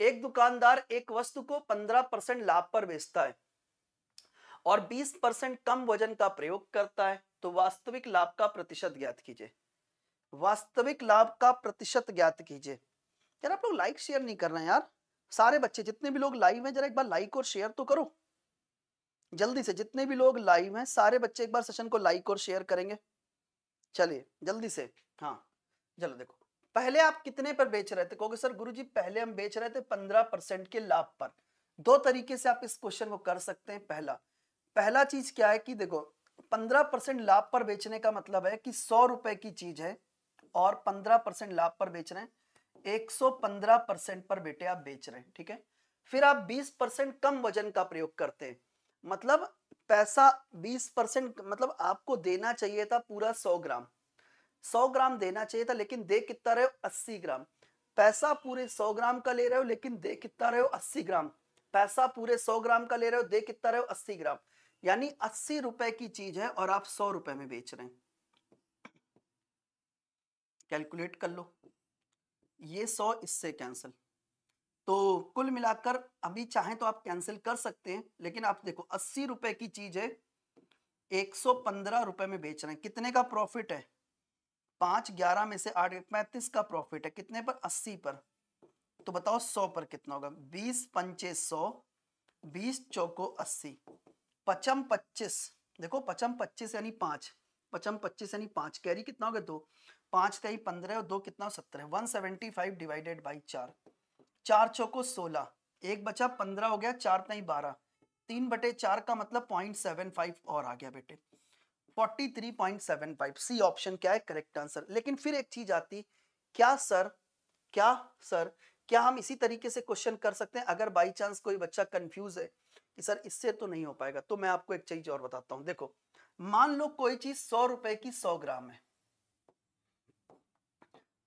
एक दुकानदार एक वस्तु को 15 परसेंट लाभ पर बेचता है और 20 परसेंट कम वजन का प्रयोग करता है तो वास्तविक लाभ का प्रतिशत ज्ञात कीजिए वास्तविक लाभ का प्रतिशत ज्ञात कीजिए यार आप लोग लाइक शेयर नहीं कर रहे हैं यार सारे बच्चे जितने भी लोग लाइव हैं जरा एक बार लाइक और शेयर तो करो जल्दी से जितने भी लोग लाइव हैं सारे बच्चे एक बार सेशन को लाइक और शेयर करेंगे चलिए जल्दी से हाँ चलो देखो पहले आप कितने पर बेच रहे थे क्योंकि सर गुरु जी पहले हम बेच रहे थे पंद्रह परसेंट के लाभ पर दो तरीके से आप इस क्वेश्चन को कर सकते हैं पहला पहला चीज क्या है कि देखो पंद्रह परसेंट लाभ पर बेचने का मतलब है कि सौ रुपए की चीज है और 15 परसेंट लाभ पर बेच रहे हैं 115 परसेंट पर बेटे आप बेच रहे हैं ठीक है फिर आप 20 परसेंट कम वजन का प्रयोग करते हैं मतलब पैसा 20 परसेंट मतलब आपको देना चाहिए था पूरा 100 ग्राम 100 ग्राम देना चाहिए था लेकिन दे कितना रहे हो अस्सी ग्राम पैसा पूरे सौ ग्राम का ले रहे हो लेकिन दे कितना रहे हो अस्सी ग्राम पैसा पूरे सौ ग्राम का ले रहे हो दे कितना रहे हो अस्सी ग्राम यानी अस्सी रुपए की चीज है और आप सौ रुपए में बेच रहे हैं कैलकुलेट कर लो ये सौ इससे कैंसिल तो कुल मिलाकर अभी चाहे तो आप कैंसिल कर सकते हैं लेकिन आप देखो अस्सी रुपए की चीज है एक सौ पंद्रह रुपए में बेच रहे हैं कितने का प्रॉफिट है पांच ग्यारह में से आठ पैंतीस का प्रॉफिट है कितने पर अस्सी पर तो बताओ सौ पर कितना होगा बीस पंचे सौ बीस चौको अस्सी पचम पच्चीस देखो पचम पच्चीस यानी पांच पचम पच्चीस यानी पांच कैरी कितना होगा दो पांच का ही पंद्रह और दो कितना सत्रह one seventy five divided by चार चार चौको सोलह एक बचा पंद्रह हो गया चार तेई बारह तीन बटे चार का मतलब पॉइंट सेवन फाइव और आ गया बेटे forty three point seven five C option क्या है करेक्ट आंसर लेकिन फिर एक चीज आती क्या सर क्या सर क्या हम इसी तरीके से क्वेश्चन कर सकते हैं अगर बाई चांस कोई बच्चा कंफ्यूज है कि सर इससे तो नहीं हो पाएगा तो मैं आपको एक चीज और बताता हूँ देखो मान लो कोई चीज सौ रुपए की सौ ग्राम है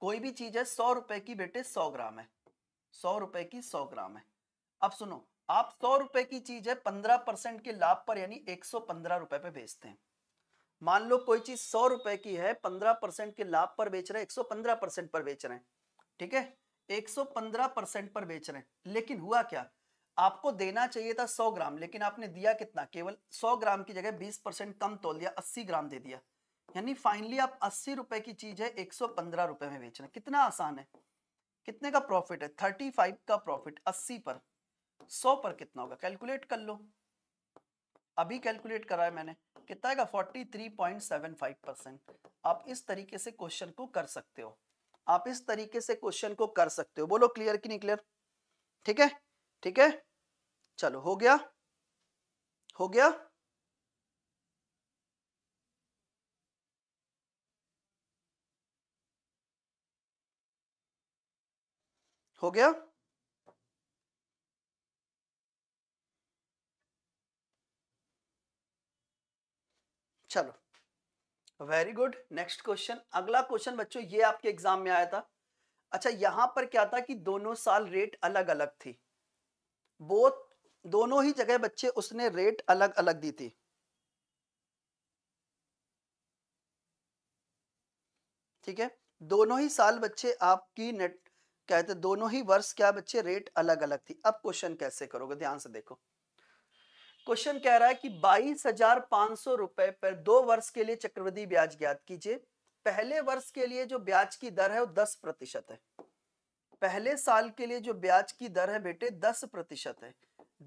कोई भी चीज है सौ रुपए की बेटे सौ ग्राम है सौ रुपए की सौ ग्राम है अब सुनो आप सौ रुपए की चीज है पंद्रह परसेंट के लाभ पर यानी एक सौ पंद्रह रुपए पे बेचते हैं मान लो कोई चीज सौ रुपए की है पंद्रह परसेंट के लाभ पर बेच रहे हैं एक सौ पंद्रह परसेंट पर बेच रहे हैं ठीक है एक सौ पंद्रह परसेंट पर बेच रहे हैं लेकिन हुआ क्या आपको देना चाहिए था सौ ग्राम लेकिन आपने दिया कितना केवल सौ ग्राम की जगह बीस परसेंट कम तोल दिया अस्सी ग्राम दे दिया यानी फाइनली आप अस्सी रुपए की चीज है एक सौ पंद्रह रुपए में बेचना कितना आसान है कितने का प्रॉफिट है थर्टी फाइव का प्रॉफिट अस्सी पर सौ पर कितना होगा कैलकुलेट कर लो अभी कैलकुलेट करा है मैंने कितना forty three point seven five percent आप इस तरीके से क्वेश्चन को कर सकते हो आप इस तरीके से क्वेश्चन को कर सकते हो बोलो क्लियर की नहीं क्लियर ठीक है ठीक है चलो हो गया हो गया हो गया चलो वेरी गुड नेक्स्ट क्वेश्चन अगला क्वेश्चन बच्चों ये आपके एग्जाम में आया था अच्छा यहां पर क्या था कि दोनों साल रेट अलग अलग थी बोथ दोनों ही जगह बच्चे उसने रेट अलग अलग दी थी ठीक है दोनों ही साल बच्चे आपकी नेट कहते दोनों ही वर्ष क्या बच्चे रेट अलग अलग थी अब क्वेश्चन कैसे करोगे ध्यान से देखो क्वेश्चन कह रहा है कि बाईस हजार पांच सौ रुपए पर दो वर्ष के लिए चक्रवृद्धि ब्याज ज्ञात कीजिए पहले वर्ष के लिए जो ब्याज की दर है वो दस प्रतिशत है पहले साल के लिए जो ब्याज की दर है बेटे दस प्रतिशत है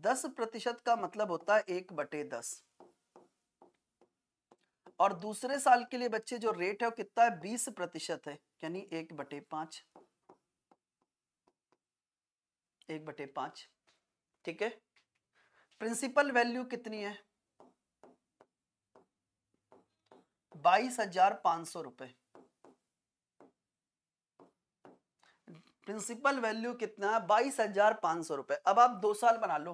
दस प्रतिशत का मतलब होता है एक बटे दस और दूसरे साल के लिए बच्चे जो रेट है वो कितना है बीस प्रतिशत है यानी एक बटे पांच एक बटे पांच ठीक है प्रिंसिपल वैल्यू कितनी है बाईस हजार पांच सौ रुपए प्रिंसिपल वैल्यू कितना है बाईस हजार पांच सौ रुपए अब आप दो साल बना लो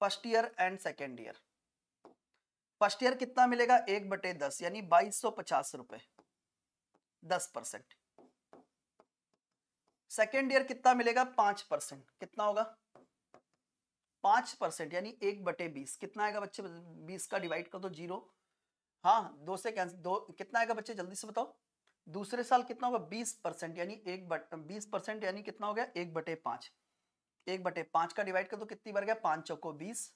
first year and second year first year कितना मिलेगा एक बटे दस यानी बाईस सौ पचास रुपए दस परसेंट सेकेंड ईयर कितना मिलेगा पांच परसेंट कितना होगा पांच परसेंट यानी एक बटे बीस कितना आएगा बच्चे बीस का डिवाइड कर दो जीरो हाँ दो से कैंसिल दो कितना आएगा बच्चे जल्दी से बताओ दूसरे साल कितना होगा बीस परसेंट यानी एक बट बीस परसेंट यानी कितना हो गया एक बटे पांच एक बटे पांच का डिवाइड कर दो कितनी बार गया पांच चौको बीस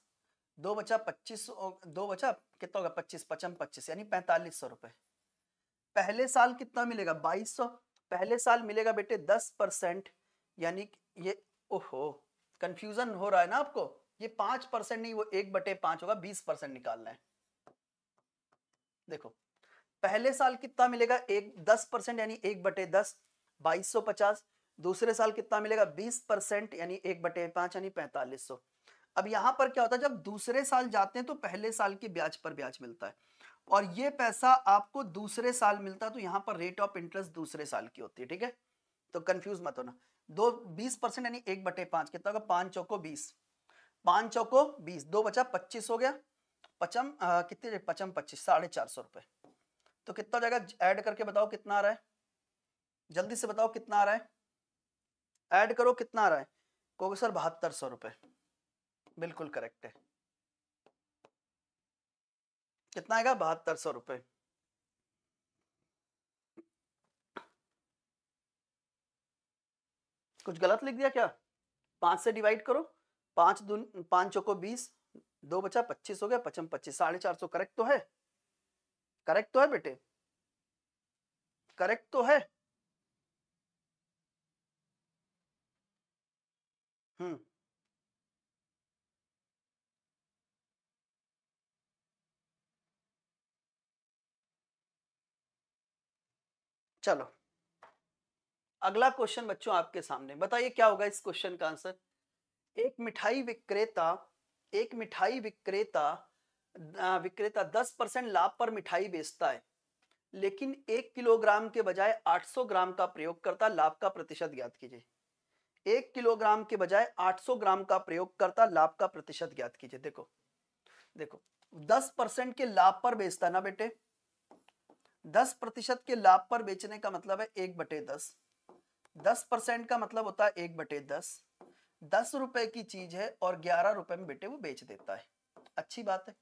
दो बचा पच्चीस दो बचा कितना होगा पच्चीस पचम पच्चीस यानी पैंतालीस सौ रुपए पहले साल कितना मिलेगा बाईस सौ पहले साल मिलेगा बेटे दस परसेंट यानी ये ओहो कंफ्यूजन हो रहा है ना आपको ये पांच परसेंट नहीं वो एक बटे पांच होगा बीस परसेंट निकालना है देखो पहले साल कितना मिलेगा एक दस परसेंट यानी एक बटे दस बाईस सौ पचास दूसरे साल कितना मिलेगा बीस परसेंट यानी एक बटे पांच यानी पैंतालीस सौ अब यहां पर क्या होता है जब दूसरे साल जाते हैं तो पहले साल के ब्याज पर ब्याज मिलता है और ये पैसा आपको दूसरे साल मिलता तो यहाँ पर रेट ऑफ इंटरेस्ट दूसरे साल की होती है ठीक है तो कंफ्यूज मत होना दो बीस परसेंट यानी एक बटे पांच कितना होगा पांच चौको बीस पांच चौको बीस दो बचा पच्चीस हो गया पचम कितने पचम पच्चीस साढ़े चार सौ रुपए तो कितना हो जाएगा ऐड करके बताओ कितना आ रहा है जल्दी से बताओ कितना आ रहा है ऐड करो कितना आ रहा है कहोगे सर बहत्तर सौ रुपए बिल्कुल करेक्ट है कितना आएगा बहत्तर सौ रुपए कुछ गलत लिख दिया क्या पांच से डिवाइड करो पांच दून पांच चौको बीस दो बचा पच्चीस हो गया पचम पच्चीस साढ़े चार सौ करेक्ट तो है करेक्ट तो है बेटे करेक्ट तो है हम्म चलो अगला क्वेश्चन बच्चों आपके सामने बताइए क्या होगा इस क्वेश्चन का आंसर एक मिठाई विक्रेता एक मिठाई विक्रेता विक्रेता 10 परसेंट लाभ पर मिठाई बेचता है लेकिन एक किलोग्राम के बजाय 800 ग्राम का प्रयोग करता लाभ का प्रतिशत ज्ञात कीजिए एक किलोग्राम के बजाय 800 ग्राम का प्रयोग करता लाभ का प्रतिशत ज्ञात कीजिए देखो देखो 10 परसेंट के लाभ पर बेचता ना बेटे दस प्रतिशत के लाभ पर बेचने का मतलब है एक बटे दस दस परसेंट का मतलब होता है एक बटे दस दस रुपए की चीज है और ग्यारह रुपए में बेटे वो बेच देता है अच्छी बात है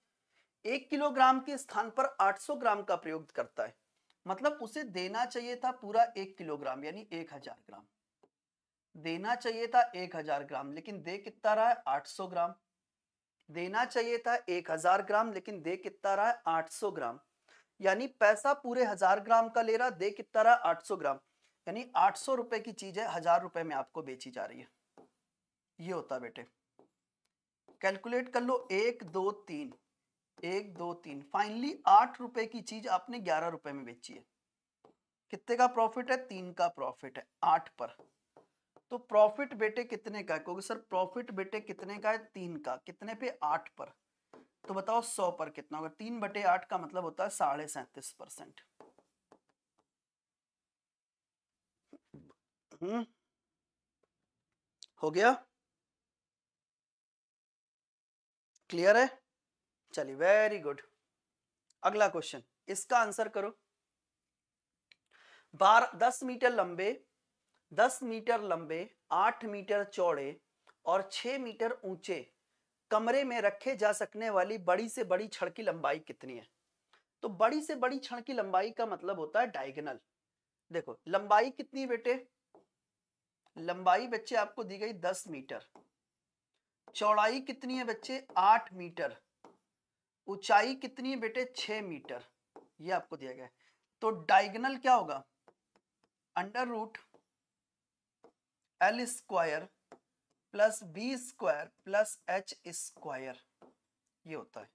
एक किलोग्राम के स्थान पर सौ ग्राम का प्रयोग करता है मतलब उसे देना चाहिए था पूरा एक किलोग्राम यानी एक हजार ग्राम देना चाहिए था एक हजार ग्राम लेकिन दे कितना रहा है आठ सौ ग्राम देना चाहिए था एक हजार ग्राम लेकिन दे कितना रहा है आठ सौ ग्राम यानी पैसा पूरे हजार ग्राम का ले रहा दे कितना रहा 800 ग्राम यानी 800 रुपए की चीज है हजार रुपए में आपको बेची जा रही है ये होता बेटे कैलकुलेट कर लो एक दो तीन एक दो तीन फाइनली आठ रुपए की चीज आपने ग्यारह रुपए में बेची है कितने का प्रॉफिट है तीन का प्रॉफिट है आठ पर तो प्रॉफिट बेटे कितने का है क्योंकि सर प्रॉफिट बेटे कितने का है तीन का कितने पे आठ पर तो बताओ सौ पर कितना होगा तीन बटे आठ का मतलब होता है साढ़े सैंतीस परसेंट हम्म। हो गया क्लियर है चलिए वेरी गुड अगला क्वेश्चन इसका आंसर करो बार दस मीटर लंबे दस मीटर लंबे आठ मीटर चौड़े और छह मीटर ऊंचे कमरे में रखे जा सकने वाली बड़ी से बड़ी छड़ की लंबाई कितनी है तो बड़ी से बड़ी छड़ की लंबाई का मतलब होता है डायगनल देखो लंबाई कितनी बेटे लंबाई बच्चे आपको दी गई दस मीटर चौड़ाई कितनी है बच्चे आठ मीटर ऊंचाई कितनी है बेटे छ मीटर ये आपको दिया गया है तो डायगनल क्या होगा under root L square plus B square plus H square ये होता है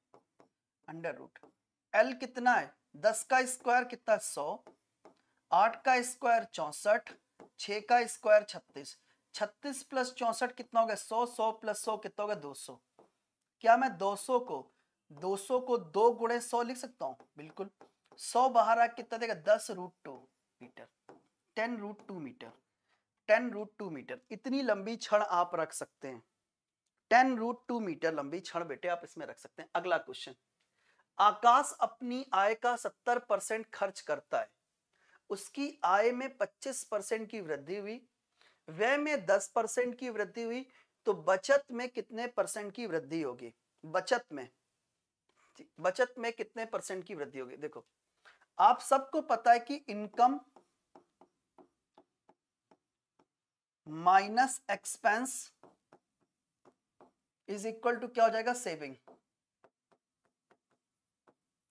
अंडर रूट एल कितना है दस का स्क्वायर कितना सौ आठ का स्क्वायर चौसठ छ का स्क्वायर छत्तीस छत्तीस प्लस चौसठ कितना हो गया सौ सौ प्लस सौ कितना हो गया दो सौ क्या मैं दो सौ को दो सौ को दो गुणे सौ लिख सकता हूँ बिल्कुल सौ बाहर आ कितना देगा दस root two metre ten root two metre ten root two metre इतनी लंबी क्षण आप रख सकते हैं टेन रूट टू मीटर लंबी क्षण बेटे आप इसमें रख सकते हैं अगला क्वेश्चन आकाश अपनी आय का सत्तर परसेंट खर्च करता है उसकी आय में पच्चीस परसेंट की वृद्धि हुई व्यय में दस परसेंट की वृद्धि हुई तो बचत में कितने परसेंट की वृद्धि होगी बचत में बचत में कितने परसेंट की वृद्धि होगी देखो आप सबको पता है कि income minus expense is equal to क्या हो जाएगा सेविंग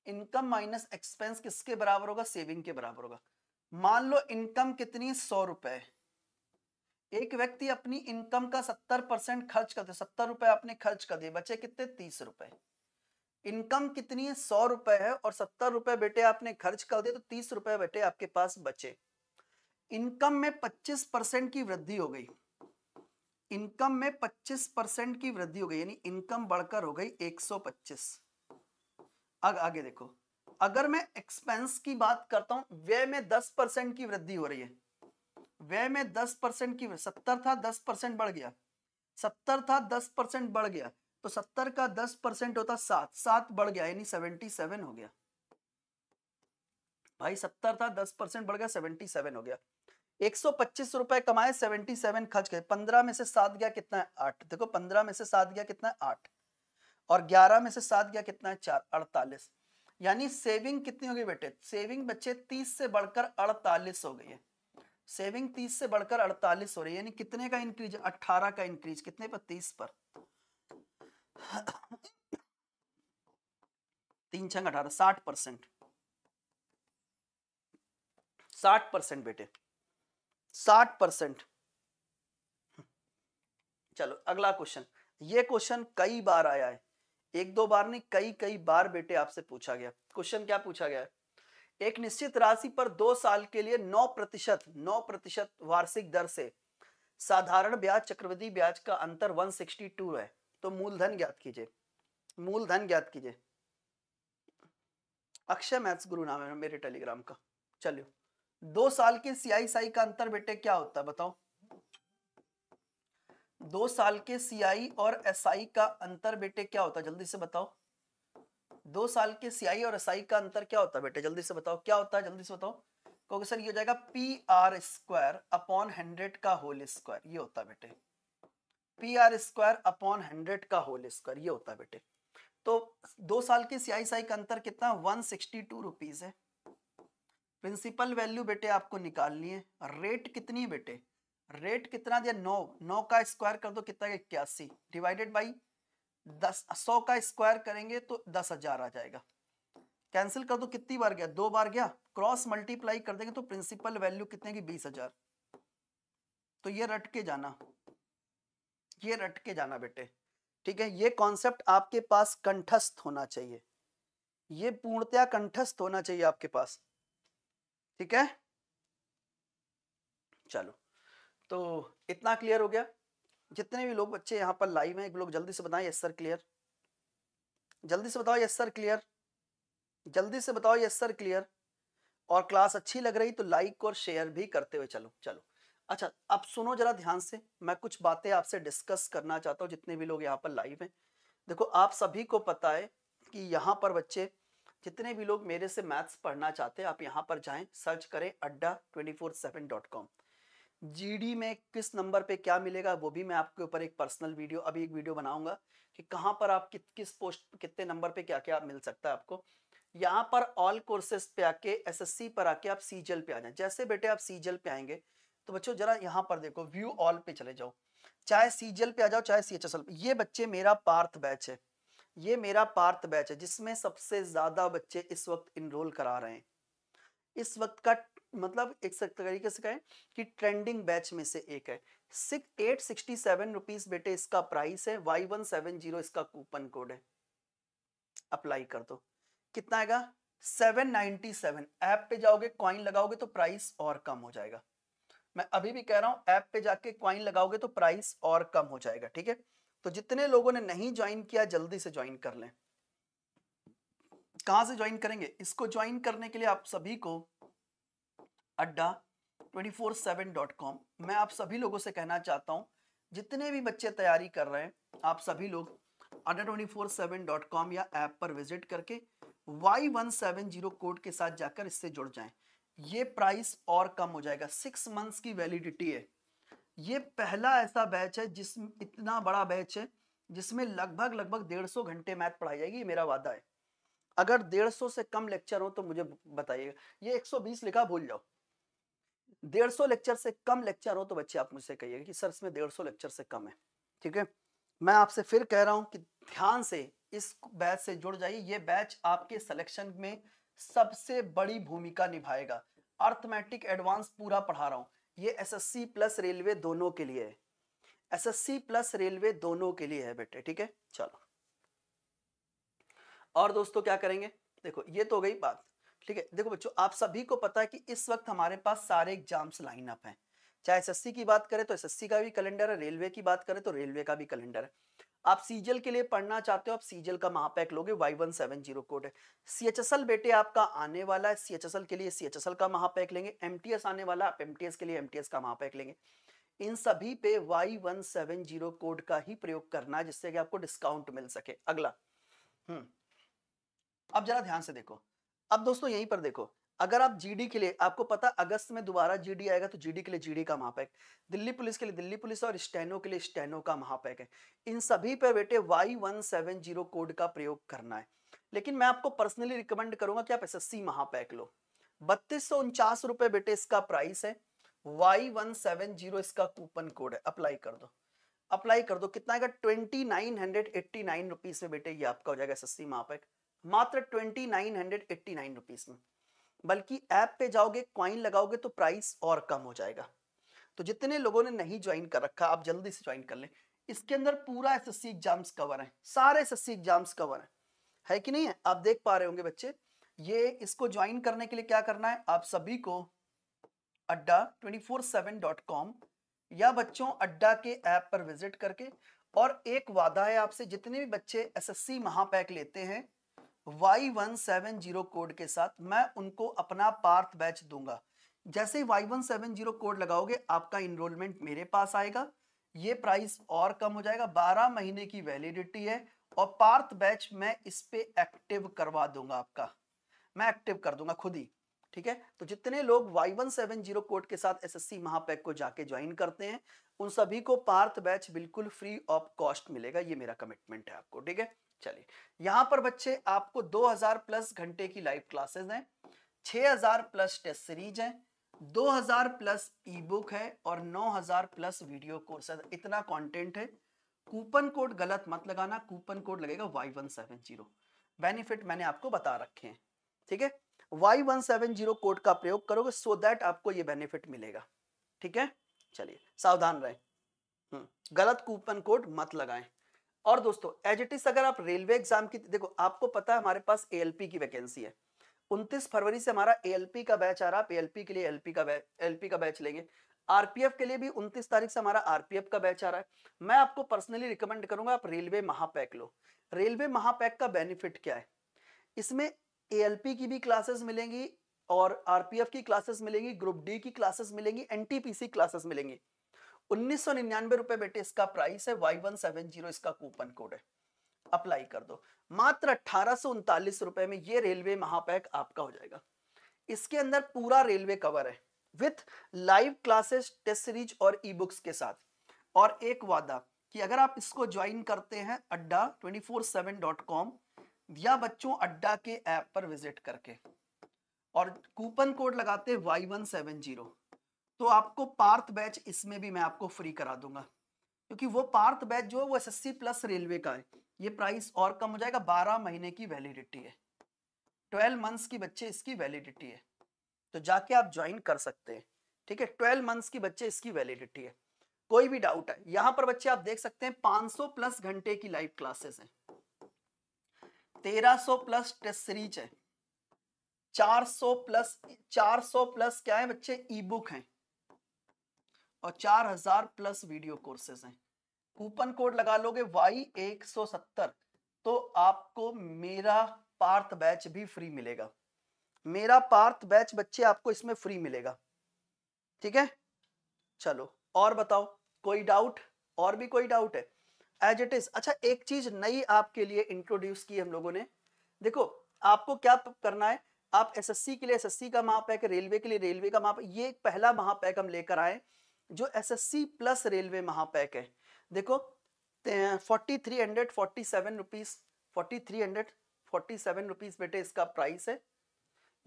इनकम माइनस एक्सपेंस किसके बराबर होगा सेविंग के बराबर होगा मान लो इनकम कितनी सौ रुपए एक व्यक्ति अपनी इनकम का सत्तर परसेंट खर्च कर दे सत्तर रुपए आपने खर्च कर दिए बचे कितने तीस रुपए इनकम कितनी है सौ रुपए है और सत्तर रुपए बेटे आपने खर्च कर दिए तो तीस रुपए बेटे आपके पास बचे इनकम में 25 परसेंट की वृद्धि हो गई इनकम में 25 परसेंट की वृद्धि हो गई यानी इनकम बढ़कर हो गई 125 अब आगे देखो अगर मैं एक्सपेंस की बात करता हूं व्यय में 10 परसेंट की वृद्धि हो रही है व्यय में 10 परसेंट की सत्तर था 10 परसेंट बढ़ गया सत्तर था 10 परसेंट बढ़ गया तो सत्तर का 10 परसेंट होता सात सात बढ़ गया यानी 77 हो गया भाई सत्तर था 10 परसेंट बढ़ गया 77 हो गया एक सौ पच्चीस रुपए कमाए सेवेंटी सेवन खर्च करे पंद्रह में से सात गया कितना है आठ देखो पंद्रह में से सात गया कितना है आठ और ग्यारह में से सात गया कितना है चार अड़तालीस यानी सेविंग कितनी हो गई बेटे सेविंग बच्चे तीस से बढ़कर अड़तालीस हो गई है सेविंग तीस से बढ़कर अड़तालीस हो रही है यानी कितने का इंक्रीज अठारह का इंक्रीज कितने पर तीस पर तीन छंग अठारह साठ परसेंट साठ परसेंट बेटे साठ परसेंट चलो अगला क्वेश्चन ये क्वेश्चन कई बार आया है एक दो बार नहीं कई कई बार बेटे आपसे पूछा गया क्वेश्चन क्या पूछा गया है एक निश्चित राशि पर दो साल के लिए नौ प्रतिशत नौ प्रतिशत वार्षिक दर से साधारण ब्याज चक्रवृद्धि ब्याज का अंतर 162 है तो मूलधन ज्ञात कीजिए मूलधन ज्ञात कीजिए अक्षय मैथ्स गुरु नाम है मेरे टेलीग्राम का चलिए दो साल के साई का अंतर बेटे क्या होता है बताओ दो साल के सीआई और एसआई का अंतर बेटे क्या होता है जल्दी से बताओ दो साल के सीआई और एसआई का अंतर क्या होता है बेटे जल्दी से बताओ क्या होता है जल्दी से बताओ क्योंकि सर ये हो जाएगा P R square upon hundred का होल स्क्वायर ये होता है बेटे P R square upon hundred का होल स्क्वायर ये होता है बेटे तो दो साल के साई का अंतर कितना वन सिक्सटी टू रुपीज है प्रिंसिपल वैल्यू बेटे आपको निकालनी है रेट कितनी बेटे रेट कितना दिया नौ नौ का स्क्वायर कर दो कितना इक्यासी डिवाइडेड बाई दस सौ का स्क्वायर करेंगे तो दस हजार आ जाएगा कैंसिल कर दो कितनी बार गया दो बार गया क्रॉस मल्टीप्लाई कर देंगे तो प्रिंसिपल वैल्यू कितने की बीस हजार तो ये रट के जाना ये रट के जाना बेटे ठीक है ये कॉन्सेप्ट आपके पास कंठस्थ होना चाहिए ये पूर्णतया कंठस्थ होना चाहिए आपके पास ठीक है चलो तो इतना क्लियर हो गया जितने भी लोग बच्चे यहाँ पर लाइव हैं लोग जल्दी से बताएं यस सर क्लियर जल्दी से बताओ यस सर क्लियर जल्दी से बताओ यस सर क्लियर और क्लास अच्छी लग रही तो लाइक और शेयर भी करते हुए चलो चलो अच्छा अब सुनो जरा ध्यान से मैं कुछ बातें आपसे डिस्कस करना चाहता हूँ जितने भी लोग यहाँ पर लाइव हैं देखो आप सभी को पता है कि यहाँ पर बच्चे जितने भी लोग मेरे से मैथ्स पढ़ना चाहते हैं आप यहाँ पर जाएं सर्च करें Adda twenty four seven dot com जी में किस नंबर पे क्या मिलेगा वो भी मैं आपके ऊपर एक पर्सनल वीडियो अभी एक वीडियो बनाऊंगा कि कहाँ पर आप कि, किस पोस्ट कितने नंबर पे क्या क्या मिल सकता है आपको यहाँ पर ऑल कोर्सेस पे आके एस पर आके आप सी पे आ जाए जैसे बेटे आप सी पे आएंगे तो बच्चों जरा यहाँ पर देखो व्यू ऑल पे चले जाओ चाहे सी पे आ जाओ चाहे सी एच ये बच्चे मेरा पार्थ बैच है ये मेरा पार्थ बैच है जिसमें सबसे ज़्यादा बच्चे इस वक्त इनरोल करा रहे हैं इस वक्त का मतलब एक तरीके से कहें कि ट्रेंडिंग बैच में से एक है six eight sixty seven rupees बेटे इसका प्राइस है वाई वन सेवन जीरो इसका कूपन कोड है अप्लाई कर दो कितना आएगा सेवन नाइनटी सेवन ऐप पे जाओगे क्वाइन लगाओगे तो प्राइस और कम हो जाएगा मैं अभी भी कह रहा हूं ऐप पे जाके क्वाइन लगाओगे तो प्राइस और कम हो जाएगा ठीक है तो जितने लोगों ने नहीं ज्वाइन किया जल्दी से ज्वाइन कर लें कहां से ज्वाइन करेंगे इसको ज्वाइन करने के लिए आप सभी को अड्डा 247.com मैं आप सभी लोगों से कहना चाहता हूं जितने भी बच्चे तैयारी कर रहे हैं आप सभी लोग अड्डा 247.com या ऐप पर विजिट करके Y170 कोड के साथ जाकर इससे जुड़ जाएं ये प्राइस और कम हो जाएगा सिक्स मंथ्स की वैलिडिटी है ये पहला ऐसा बैच है जिस इतना बड़ा बैच है जिसमें लगभग लगभग डेढ़ सौ घंटे मैथ पढ़ाई जाएगी ये मेरा वादा है अगर डेढ़ सौ से कम लेक्चर हो तो मुझे बताइएगा ये एक सौ बीस लिखा भूल जाओ डेढ़ सौ लेक्चर से कम लेक्चर हो तो बच्चे आप मुझसे कहिएगा कि सर इसमें डेढ़ सौ लेक्चर से कम है ठीक है मैं आपसे फिर कह रहा हूँ कि ध्यान से इस बैच से जुड़ जाइए ये बैच आपके सिलेक्शन में सबसे बड़ी भूमिका निभाएगा अर्थमेटिक एडवांस पूरा पढ़ा रहा हूँ ये एसएससी प्लस रेलवे दोनों के लिए है एसएससी प्लस रेलवे दोनों के लिए है बेटे ठीक है चलो और दोस्तों क्या करेंगे देखो ये तो गई बात ठीक है देखो बच्चों आप सभी को पता है कि इस वक्त हमारे पास सारे एग्जाम्स लाइन अप हैं चाहे एसएससी की बात करें तो एसएससी का भी कैलेंडर है रेलवे की बात करें तो रेलवे का भी कैलेंडर है आप सीजल के लिए पढ़ना चाहते हो आप सीजल का महापैक लोगे Y one seven zero code है सी एच एस एल बेटे आपका आने वाला है सी एच एस एल के लिए सी एच एस एल का महापैक लेंगे एम टी एस आने वाला आप एम टी एस के लिए एम टी एस का महापैक लेंगे इन सभी पे Y one seven zero code का ही प्रयोग करना है जिससे कि आपको डिस्काउंट मिल सके अगला हम्म अब जरा ध्यान से देखो अब दोस्तों यहीं पर देखो अगर आप जीडी के लिए आपको पता अगस्त में दोबारा जीडी आएगा तो जीडी के लिए जीडी का महापैक दिल्ली पुलिस के लिए दिल्ली पुलिस और स्टेनो के लिए स्टेनो का महापैक है इन सभी पर बेटे Y one seven zero code का प्रयोग करना है लेकिन मैं आपको पर्सनली रिकमेंड करूंगा कि आप एस महापैक लो बत्तीस सौ उनचास रुपए बेटे इसका प्राइस है वाई वन सेवन जीरो इसका कूपन कोड है अप्लाई कर दो अप्लाई कर दो कितना आएगा twenty nine hundred eighty nine rupees में बेटे ये आपका हो जाएगा एस एस महापैक मात्र twenty nine hundred eighty nine rupees में बल्कि ऐप पे जाओगे क्वाइन लगाओगे तो प्राइस और कम हो जाएगा तो जितने लोगों ने नहीं ज्वाइन कर रखा आप जल्दी से ज्वाइन कर लें इसके अंदर पूरा एस एस एग्जाम्स कवर है सारे एस एस एग्जाम्स कवर है है कि नहीं है आप देख पा रहे होंगे बच्चे ये इसको ज्वाइन करने के लिए क्या करना है आप सभी को Adda twenty four seven dot com या बच्चों अड्डा के ऐप पर विजिट करके और एक वादा है आपसे जितने भी बच्चे एसएससी महापैक लेते हैं Y one seven zero code के साथ मैं उनको अपना पार्थ बैच दूंगा जैसे ही Y one seven zero code लगाओगे आपका इनरोलमेंट मेरे पास आएगा ये प्राइस और कम हो जाएगा बारह महीने की वैलिडिटी है और पार्थ बैच मैं इस पे एक्टिव करवा दूंगा आपका मैं एक्टिव कर दूंगा खुद ही ठीक है तो जितने लोग Y one seven zero code के साथ एस एस सी महापैक को जाके ज्वाइन करते हैं उन सभी को पार्थ बैच बिल्कुल फ्री ऑफ कॉस्ट मिलेगा ये मेरा कमिटमेंट है आपको ठीक है चलिए यहाँ पर बच्चे आपको 2000 प्लस घंटे की लाइव क्लासेस हैं 6000 प्लस टेस्ट सीरीज हैं 2000 प्लस ई बुक है और 9000 प्लस वीडियो कोर्सेज इतना कंटेंट है कूपन कोड गलत मत लगाना कूपन कोड लगेगा Y one seven zero benefit मैंने आपको बता रखे हैं ठीक है Y one seven zero code का प्रयोग करोगे सो दैट आपको ये बेनिफिट मिलेगा ठीक है चलिए सावधान रहे हम्म, गलत कूपन कोड मत लगाएं और दोस्तों एज इट इज अगर आप रेलवे एग्जाम की देखो आपको पता है हमारे पास एएलपी की वैकेंसी है 29 फरवरी से हमारा एएलपी का बैच आ रहा है आप एएलपी के लिए एलपी का बैच एलपी का बैच लेंगे आरपीएफ के लिए भी 29 तारीख से हमारा आरपीएफ का बैच आ रहा है मैं आपको पर्सनली रिकमेंड करूंगा आप रेलवे महापैक लो रेलवे महापैक का बेनिफिट क्या है इसमें एएलपी की भी क्लासेस मिलेंगी और आरपीएफ की क्लासेस मिलेंगी ग्रुप डी की क्लासेस मिलेंगी एनटीपीसी क्लासेस मिलेंगी उन्नीस रुपए बेटे इसका प्राइस है वाई वन सेवन जीरो इसका कूपन कोड है अप्लाई कर दो मात्र अठारह रुपए में ये रेलवे महापैक आपका हो जाएगा इसके अंदर पूरा रेलवे कवर है with live classes test series और ई बुक्स के साथ और एक वादा कि अगर आप इसको ज्वाइन करते हैं Adda twenty four seven dot com या बच्चों अड्डा के ऐप पर विजिट करके और कूपन कोड लगाते वाई वन सेवन जीरो तो आपको पार्थ बैच इसमें भी मैं आपको फ्री करा दूंगा क्योंकि वो पार्थ बैच जो है वो एस प्लस रेलवे का है ये प्राइस और कम हो जाएगा बारह महीने की वैलिडिटी है ट्वेल्व मंथ्स की बच्चे इसकी वैलिडिटी है तो जाके आप ज्वाइन कर सकते हैं ठीक है ट्वेल्व मंथ्स की बच्चे इसकी वैलिडिटी है कोई भी डाउट है यहां पर बच्चे आप देख सकते हैं 500 प्लस घंटे की लाइव क्लासेस हैं 1300 प्लस टेस्ट सीरीज है 400 प्लस 400 प्लस क्या है बच्चे ई बुक हैं और चार हजार प्लस वीडियो कोर्सेज हैं कूपन कोड लगा लोगे वाई एक सौ सत्तर तो आपको मेरा पार्थ बैच भी फ्री मिलेगा मेरा पार्थ बैच बच्चे आपको इसमें फ्री मिलेगा ठीक है चलो और बताओ कोई डाउट और भी कोई डाउट है एज इट इज अच्छा एक चीज नई आपके लिए इंट्रोड्यूस की हम लोगों ने देखो आपको क्या करना है आप एसएससी के लिए एसएससी का महापैक रेलवे के लिए रेलवे का महापैक ये पहला महापैक हम लेकर आए जो एसएससी प्लस रेलवे महापैक है देखो forty three hundred forty seven rupees forty three hundred forty seven rupees बेटे इसका प्राइस है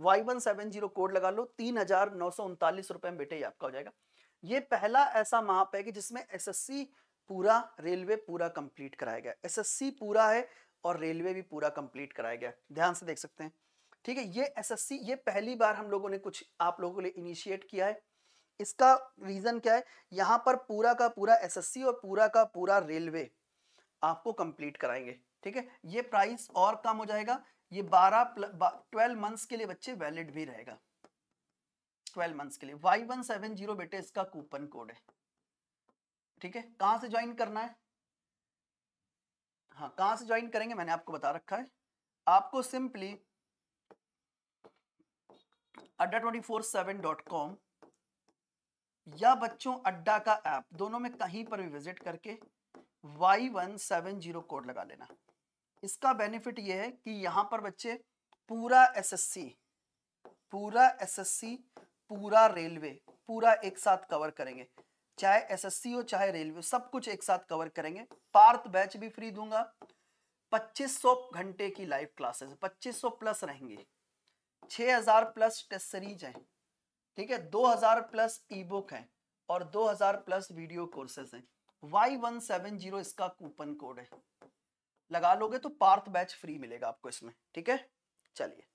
Y one seven zero code लगा लो तीन हजार नौ सौ उनतालीस रुपए में बेटे आपका हो जाएगा ये पहला ऐसा महापैक है जिसमें एसएससी पूरा रेलवे पूरा कंप्लीट कराया गया एसएससी पूरा है और रेलवे भी पूरा कंप्लीट कराया गया ध्यान से देख सकते हैं ठीक है ये एसएससी ये पहली बार हम लोगों ने कुछ आप लोगों के लिए इनिशिएट किया है इसका रीज़न क्या है यहाँ पर पूरा का पूरा एसएससी और पूरा का पूरा रेलवे आपको कंप्लीट कराएंगे ठीक है ये प्राइस और कम हो जाएगा ये बारह ट्वेल्व मंथ्स के लिए बच्चे वैलिड भी रहेगा ट्वेल्व मंथ्स के लिए वाई वन सेवन जीरो बेटे इसका कूपन कोड है ठीक है कहाँ से ज्वाइन करना है हाँ कहाँ से ज्वाइन करेंगे मैंने आपको बता रखा है आपको simply Adda twenty four seven dot com या बच्चों अड्डा का ऐप दोनों में कहीं पर भी विजिट करके Y one seven zero code लगा लेना इसका बेनिफिट ये है कि यहां पर बच्चे पूरा एसएससी पूरा एसएससी पूरा रेलवे पूरा एक साथ कवर करेंगे चाहे एसएससी हो चाहे रेलवे सब कुछ एक साथ कवर करेंगे पार्थ बैच भी फ्री दूंगा 2500 घंटे की लाइव क्लासेस 2500 प्लस रहेंगे 6000 प्लस टेस्ट सीरीज है ठीक है 2000 प्लस ई बुक है और 2000 प्लस वीडियो कोर्सेस हैं वाई वन सेवन जीरो इसका कूपन कोड है लगा लोगे तो पार्थ बैच फ्री मिलेगा आपको इसमें ठीक है चलिए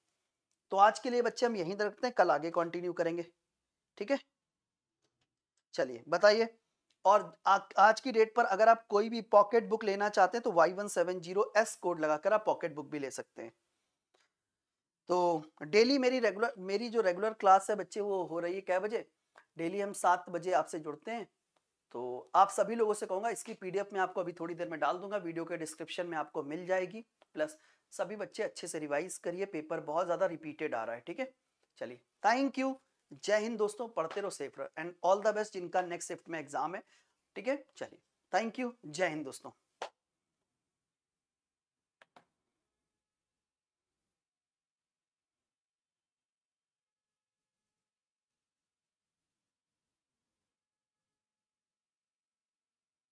तो आज के लिए बच्चे हम यहीं रखते हैं कल आगे कंटिन्यू करेंगे ठीक है चलिए बताइए और आ, आज की डेट पर अगर आप कोई भी पॉकेट बुक लेना चाहते हैं तो Y one seven zero S code लगाकर आप पॉकेट बुक भी ले सकते हैं तो डेली मेरी रेगुलर मेरी जो रेगुलर क्लास है बच्चे वो हो रही है कै बजे डेली हम सात बजे आपसे जुड़ते हैं तो आप सभी लोगों से कहूँगा इसकी पीडीएफ में आपको अभी थोड़ी देर में डाल दूंगा वीडियो के डिस्क्रिप्शन में आपको मिल जाएगी प्लस सभी बच्चे अच्छे से रिवाइज करिए पेपर बहुत ज़्यादा रिपीटेड आ रहा है ठीक है चलिए थैंक यू जय हिंद दोस्तों पढ़ते रहो सेफ रहो एंड ऑल द बेस्ट जिनका नेक्स्ट शिफ्ट में एग्जाम है ठीक है चलिए थैंक यू जय हिंद दोस्तों